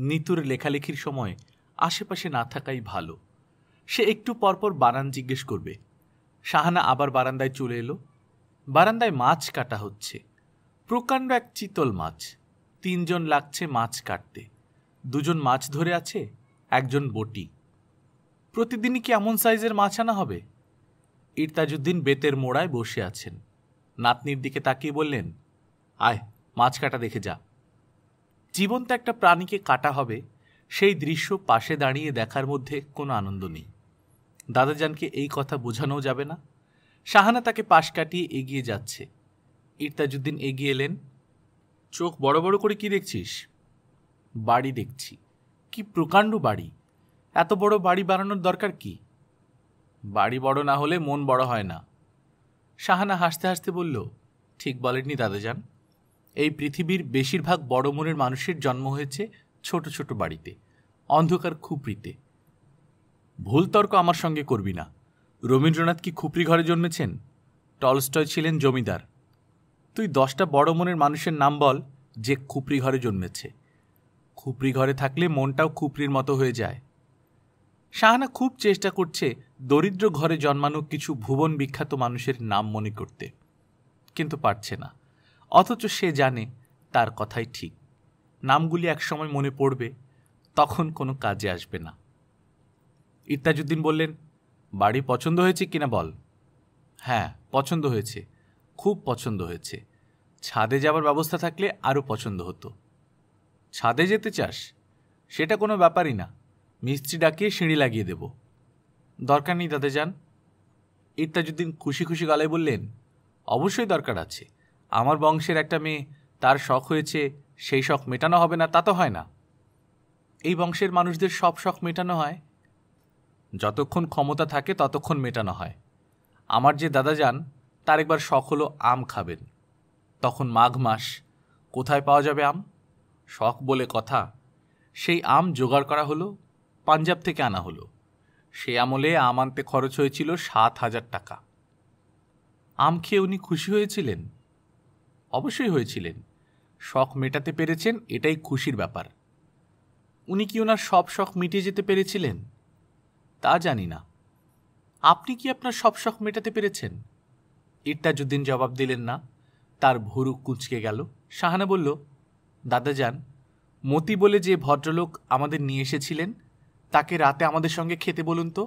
নিতুর লেখালেখির সময় আশেপাশে না থাকাই ভালো সে একটু পরপর বানান জিজ্ঞেস করবে শাহানা আবার বারান্দায় চলে এলো বারান্দায় মাছ কাটা হচ্ছে প্রকাণ্ড এক চিতল মাছ তিনজন লাগছে মাছ কাটতে দুজন মাছ ধরে আছে একজন বটি প্রতিদিনই কি এমন সাইজের মাছ আনা হবে ইরতাজুদ্দিন বেতের মোড়ায় বসে আছেন নাতনির দিকে তাকিয়ে বললেন আয় মাছ কাটা দেখে যা জীবন্ত একটা প্রাণীকে কাটা হবে সেই দৃশ্য পাশে দাঁড়িয়ে দেখার মধ্যে কোনো আনন্দ নেই দাদাজানকে এই কথা বোঝানো যাবে না শাহানা তাকে পাশ কাটিয়ে এগিয়ে যাচ্ছে ইরতাজুদ্দিন এগিয়ে এলেন চোখ বড় বড় করে কি দেখছিস বাড়ি দেখছি কি প্রকাণ্ড বাড়ি এত বড় বাড়ি বানানোর দরকার কি বাড়ি বড় না হলে মন বড় হয় না শাহানা হাসতে হাসতে বলল ঠিক বলেননি দাদা যান এই পৃথিবীর বেশিরভাগ বড় মনের মানুষের জন্ম হয়েছে ছোট ছোট বাড়িতে অন্ধকার খুপড়িতে ভুল তর্ক আমার সঙ্গে করবি না রবীন্দ্রনাথ কি খুপড়ি ঘরে জন্মেছেন টলস্টয় ছিলেন জমিদার তুই দশটা বড় মনের মানুষের নাম বল যে খুপরি ঘরে জন্মেছে খুপরি ঘরে থাকলে মনটাও খুপরির মতো হয়ে যায় শাহানা খুব চেষ্টা করছে দরিদ্র ঘরে জন্মানো কিছু ভুবন বিখ্যাত মানুষের নাম মনে করতে কিন্তু পারছে না অথচ সে জানে তার কথাই ঠিক নামগুলি একসময় মনে পড়বে তখন কোনো কাজে আসবে না ইত্তাজুদ্দিন বললেন বাড়ি পছন্দ হয়েছে কিনা বল হ্যাঁ পছন্দ হয়েছে খুব পছন্দ হয়েছে ছাদে যাবার ব্যবস্থা থাকলে আরও পছন্দ হতো ছাদে যেতে চাস সেটা কোনো ব্যাপারই না মিস্ত্রি ডাকিয়ে সিঁড়ি লাগিয়ে দেব দরকার নেই দাদা যান ইত্তাজুদ্দিন খুশি খুশি গলায় বললেন অবশ্যই দরকার আছে আমার বংশের একটা মেয়ে তার শখ হয়েছে সেই শখ মেটানো হবে না তা তো হয় না এই বংশের মানুষদের সব শখ মেটানো হয় যতক্ষণ ক্ষমতা থাকে ততক্ষণ মেটানো হয় আমার যে দাদা যান তার একবার শখ হলো আম খাবেন তখন মাঘ মাস কোথায় পাওয়া যাবে আম শখ বলে কথা সেই আম জোগাড় করা হলো পাঞ্জাব থেকে আনা হলো সে আমলে আম আনতে খরচ হয়েছিল সাত হাজার টাকা আম খেয়ে উনি খুশি হয়েছিলেন অবশ্যই হয়েছিলেন শখ মেটাতে পেরেছেন এটাই খুশির ব্যাপার উনি কি ওনার সব শখ মিটিয়ে যেতে পেরেছিলেন তা জানি না আপনি কি আপনার সব শখ মেটাতে পেরেছেন ইরতাজুদ্দিন জবাব দিলেন না তার ভুরু কুঁচকে গেল শাহানা বলল দাদা যান মতি বলে যে ভদ্রলোক আমাদের নিয়ে এসেছিলেন তাকে রাতে আমাদের সঙ্গে খেতে বলুন তো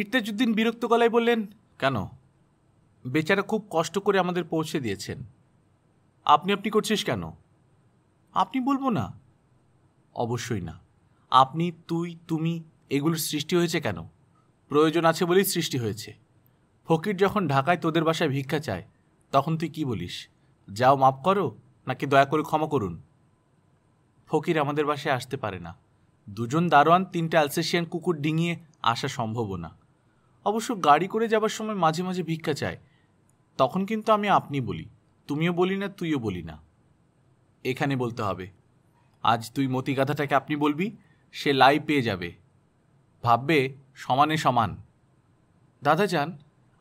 ইরতাজুদ্দিন বিরক্ত গলায় বললেন কেন বেচারা খুব কষ্ট করে আমাদের পৌঁছে দিয়েছেন আপনি আপনি করছিস কেন আপনি বলবো না অবশ্যই না আপনি তুই তুমি এগুলোর সৃষ্টি হয়েছে কেন প্রয়োজন আছে বলেই সৃষ্টি হয়েছে ফকির যখন ঢাকায় তোদের বাসায় ভিক্ষা চায় তখন তুই কি বলিস যাও মাপ করো নাকি দয়া করে ক্ষমা করুন ফকির আমাদের বাসায় আসতে পারে না দুজন দারোয়ান তিনটে আলসেশিয়ান কুকুর ডিঙিয়ে আসা সম্ভব না অবশ্য গাড়ি করে যাবার সময় মাঝে মাঝে ভিক্ষা চায় তখন কিন্তু আমি আপনি বলি তুমিও বলি না তুইও বলি না এখানে বলতে হবে আজ তুই মতিগাথাটাকে আপনি বলবি সে লাই পেয়ে যাবে ভাববে সমানে সমান দাদা যান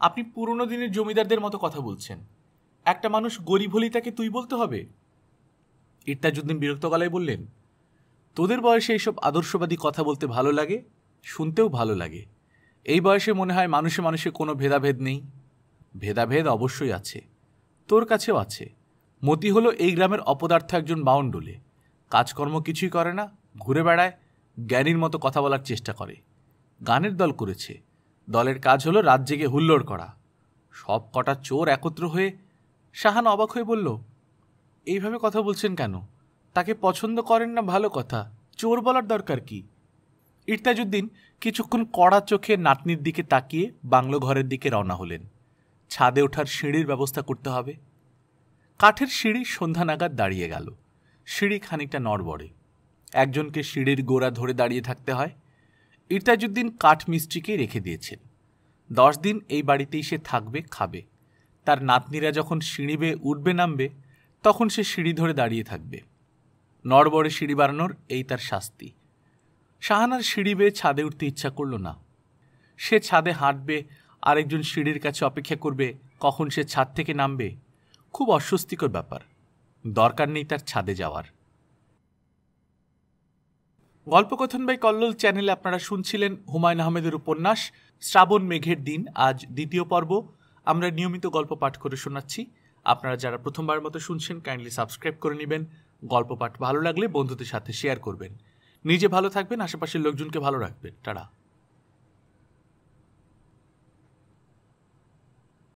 আপনি পুরনো দিনের জমিদারদের মতো কথা বলছেন একটা মানুষ গরিব হলেই তাকে তুই বলতে হবে ইরতাজুদ্দিন বিরক্ত গলায় বললেন তোদের বয়সে এইসব আদর্শবাদী কথা বলতে ভালো লাগে শুনতেও ভালো লাগে এই বয়সে মনে হয় মানুষে মানুষে কোনো ভেদাভেদ নেই ভেদাভেদ অবশ্যই আছে তোর কাছেও আছে মতি হলো এই গ্রামের অপদার্থ একজন বাউন্ডুলে কাজকর্ম কিছুই করে না ঘুরে বেড়ায় জ্ঞানীর মতো কথা বলার চেষ্টা করে গানের দল করেছে দলের কাজ হলো রাত জেগে হুল্লোড় করা সব কটা চোর একত্র হয়ে শাহান অবাক হয়ে বলল এইভাবে কথা বলছেন কেন তাকে পছন্দ করেন না ভালো কথা চোর বলার দরকার কি ইরতাজুদ্দিন কিছুক্ষণ কড়া চোখে নাতনির দিকে তাকিয়ে বাংলো ঘরের দিকে রওনা হলেন ছাদে ওঠার সিঁড়ির ব্যবস্থা করতে হবে কাঠের সিঁড়ি সন্ধ্যা নাগাদ দাঁড়িয়ে গেল সিঁড়ি খানিকটা নড়বড়ে একজনকে সিঁড়ির গোড়া ধরে দাঁড়িয়ে থাকতে হয় ইরতাজুদ্দিন কাঠমিস্ত্রিকে রেখে দিয়েছেন দশ দিন এই বাড়িতেই সে থাকবে খাবে তার নাতনিরা যখন সিঁড়ি বেয়ে উঠবে নামবে তখন সে সিঁড়ি ধরে দাঁড়িয়ে থাকবে নড়বড়ে সিঁড়ি বাড়ানোর এই তার শাস্তি শাহানার সিঁড়ি বেয়ে ছাদে উঠতে ইচ্ছা করল না সে ছাদে হাঁটবে আরেকজন সিঁড়ির কাছে অপেক্ষা করবে কখন সে ছাদ থেকে নামবে খুব অস্বস্তিকর ব্যাপার দরকার নেই তার ছাদে যাওয়ার গল্পকথন বাই কল্লোল চ্যানেলে আপনারা শুনছিলেন হুমায়ুন আহমেদের উপন্যাস শ্রাবণ মেঘের দিন আজ দ্বিতীয় পর্ব আমরা নিয়মিত গল্প পাঠ করে শোনাচ্ছি আপনারা যারা প্রথমবার মতো শুনছেন কাইন্ডলি সাবস্ক্রাইব করে নেবেন গল্প পাঠ ভালো লাগলে বন্ধুদের সাথে শেয়ার করবেন নিজে ভালো থাকবেন আশেপাশের লোকজনকে ভালো রাখবেন তারা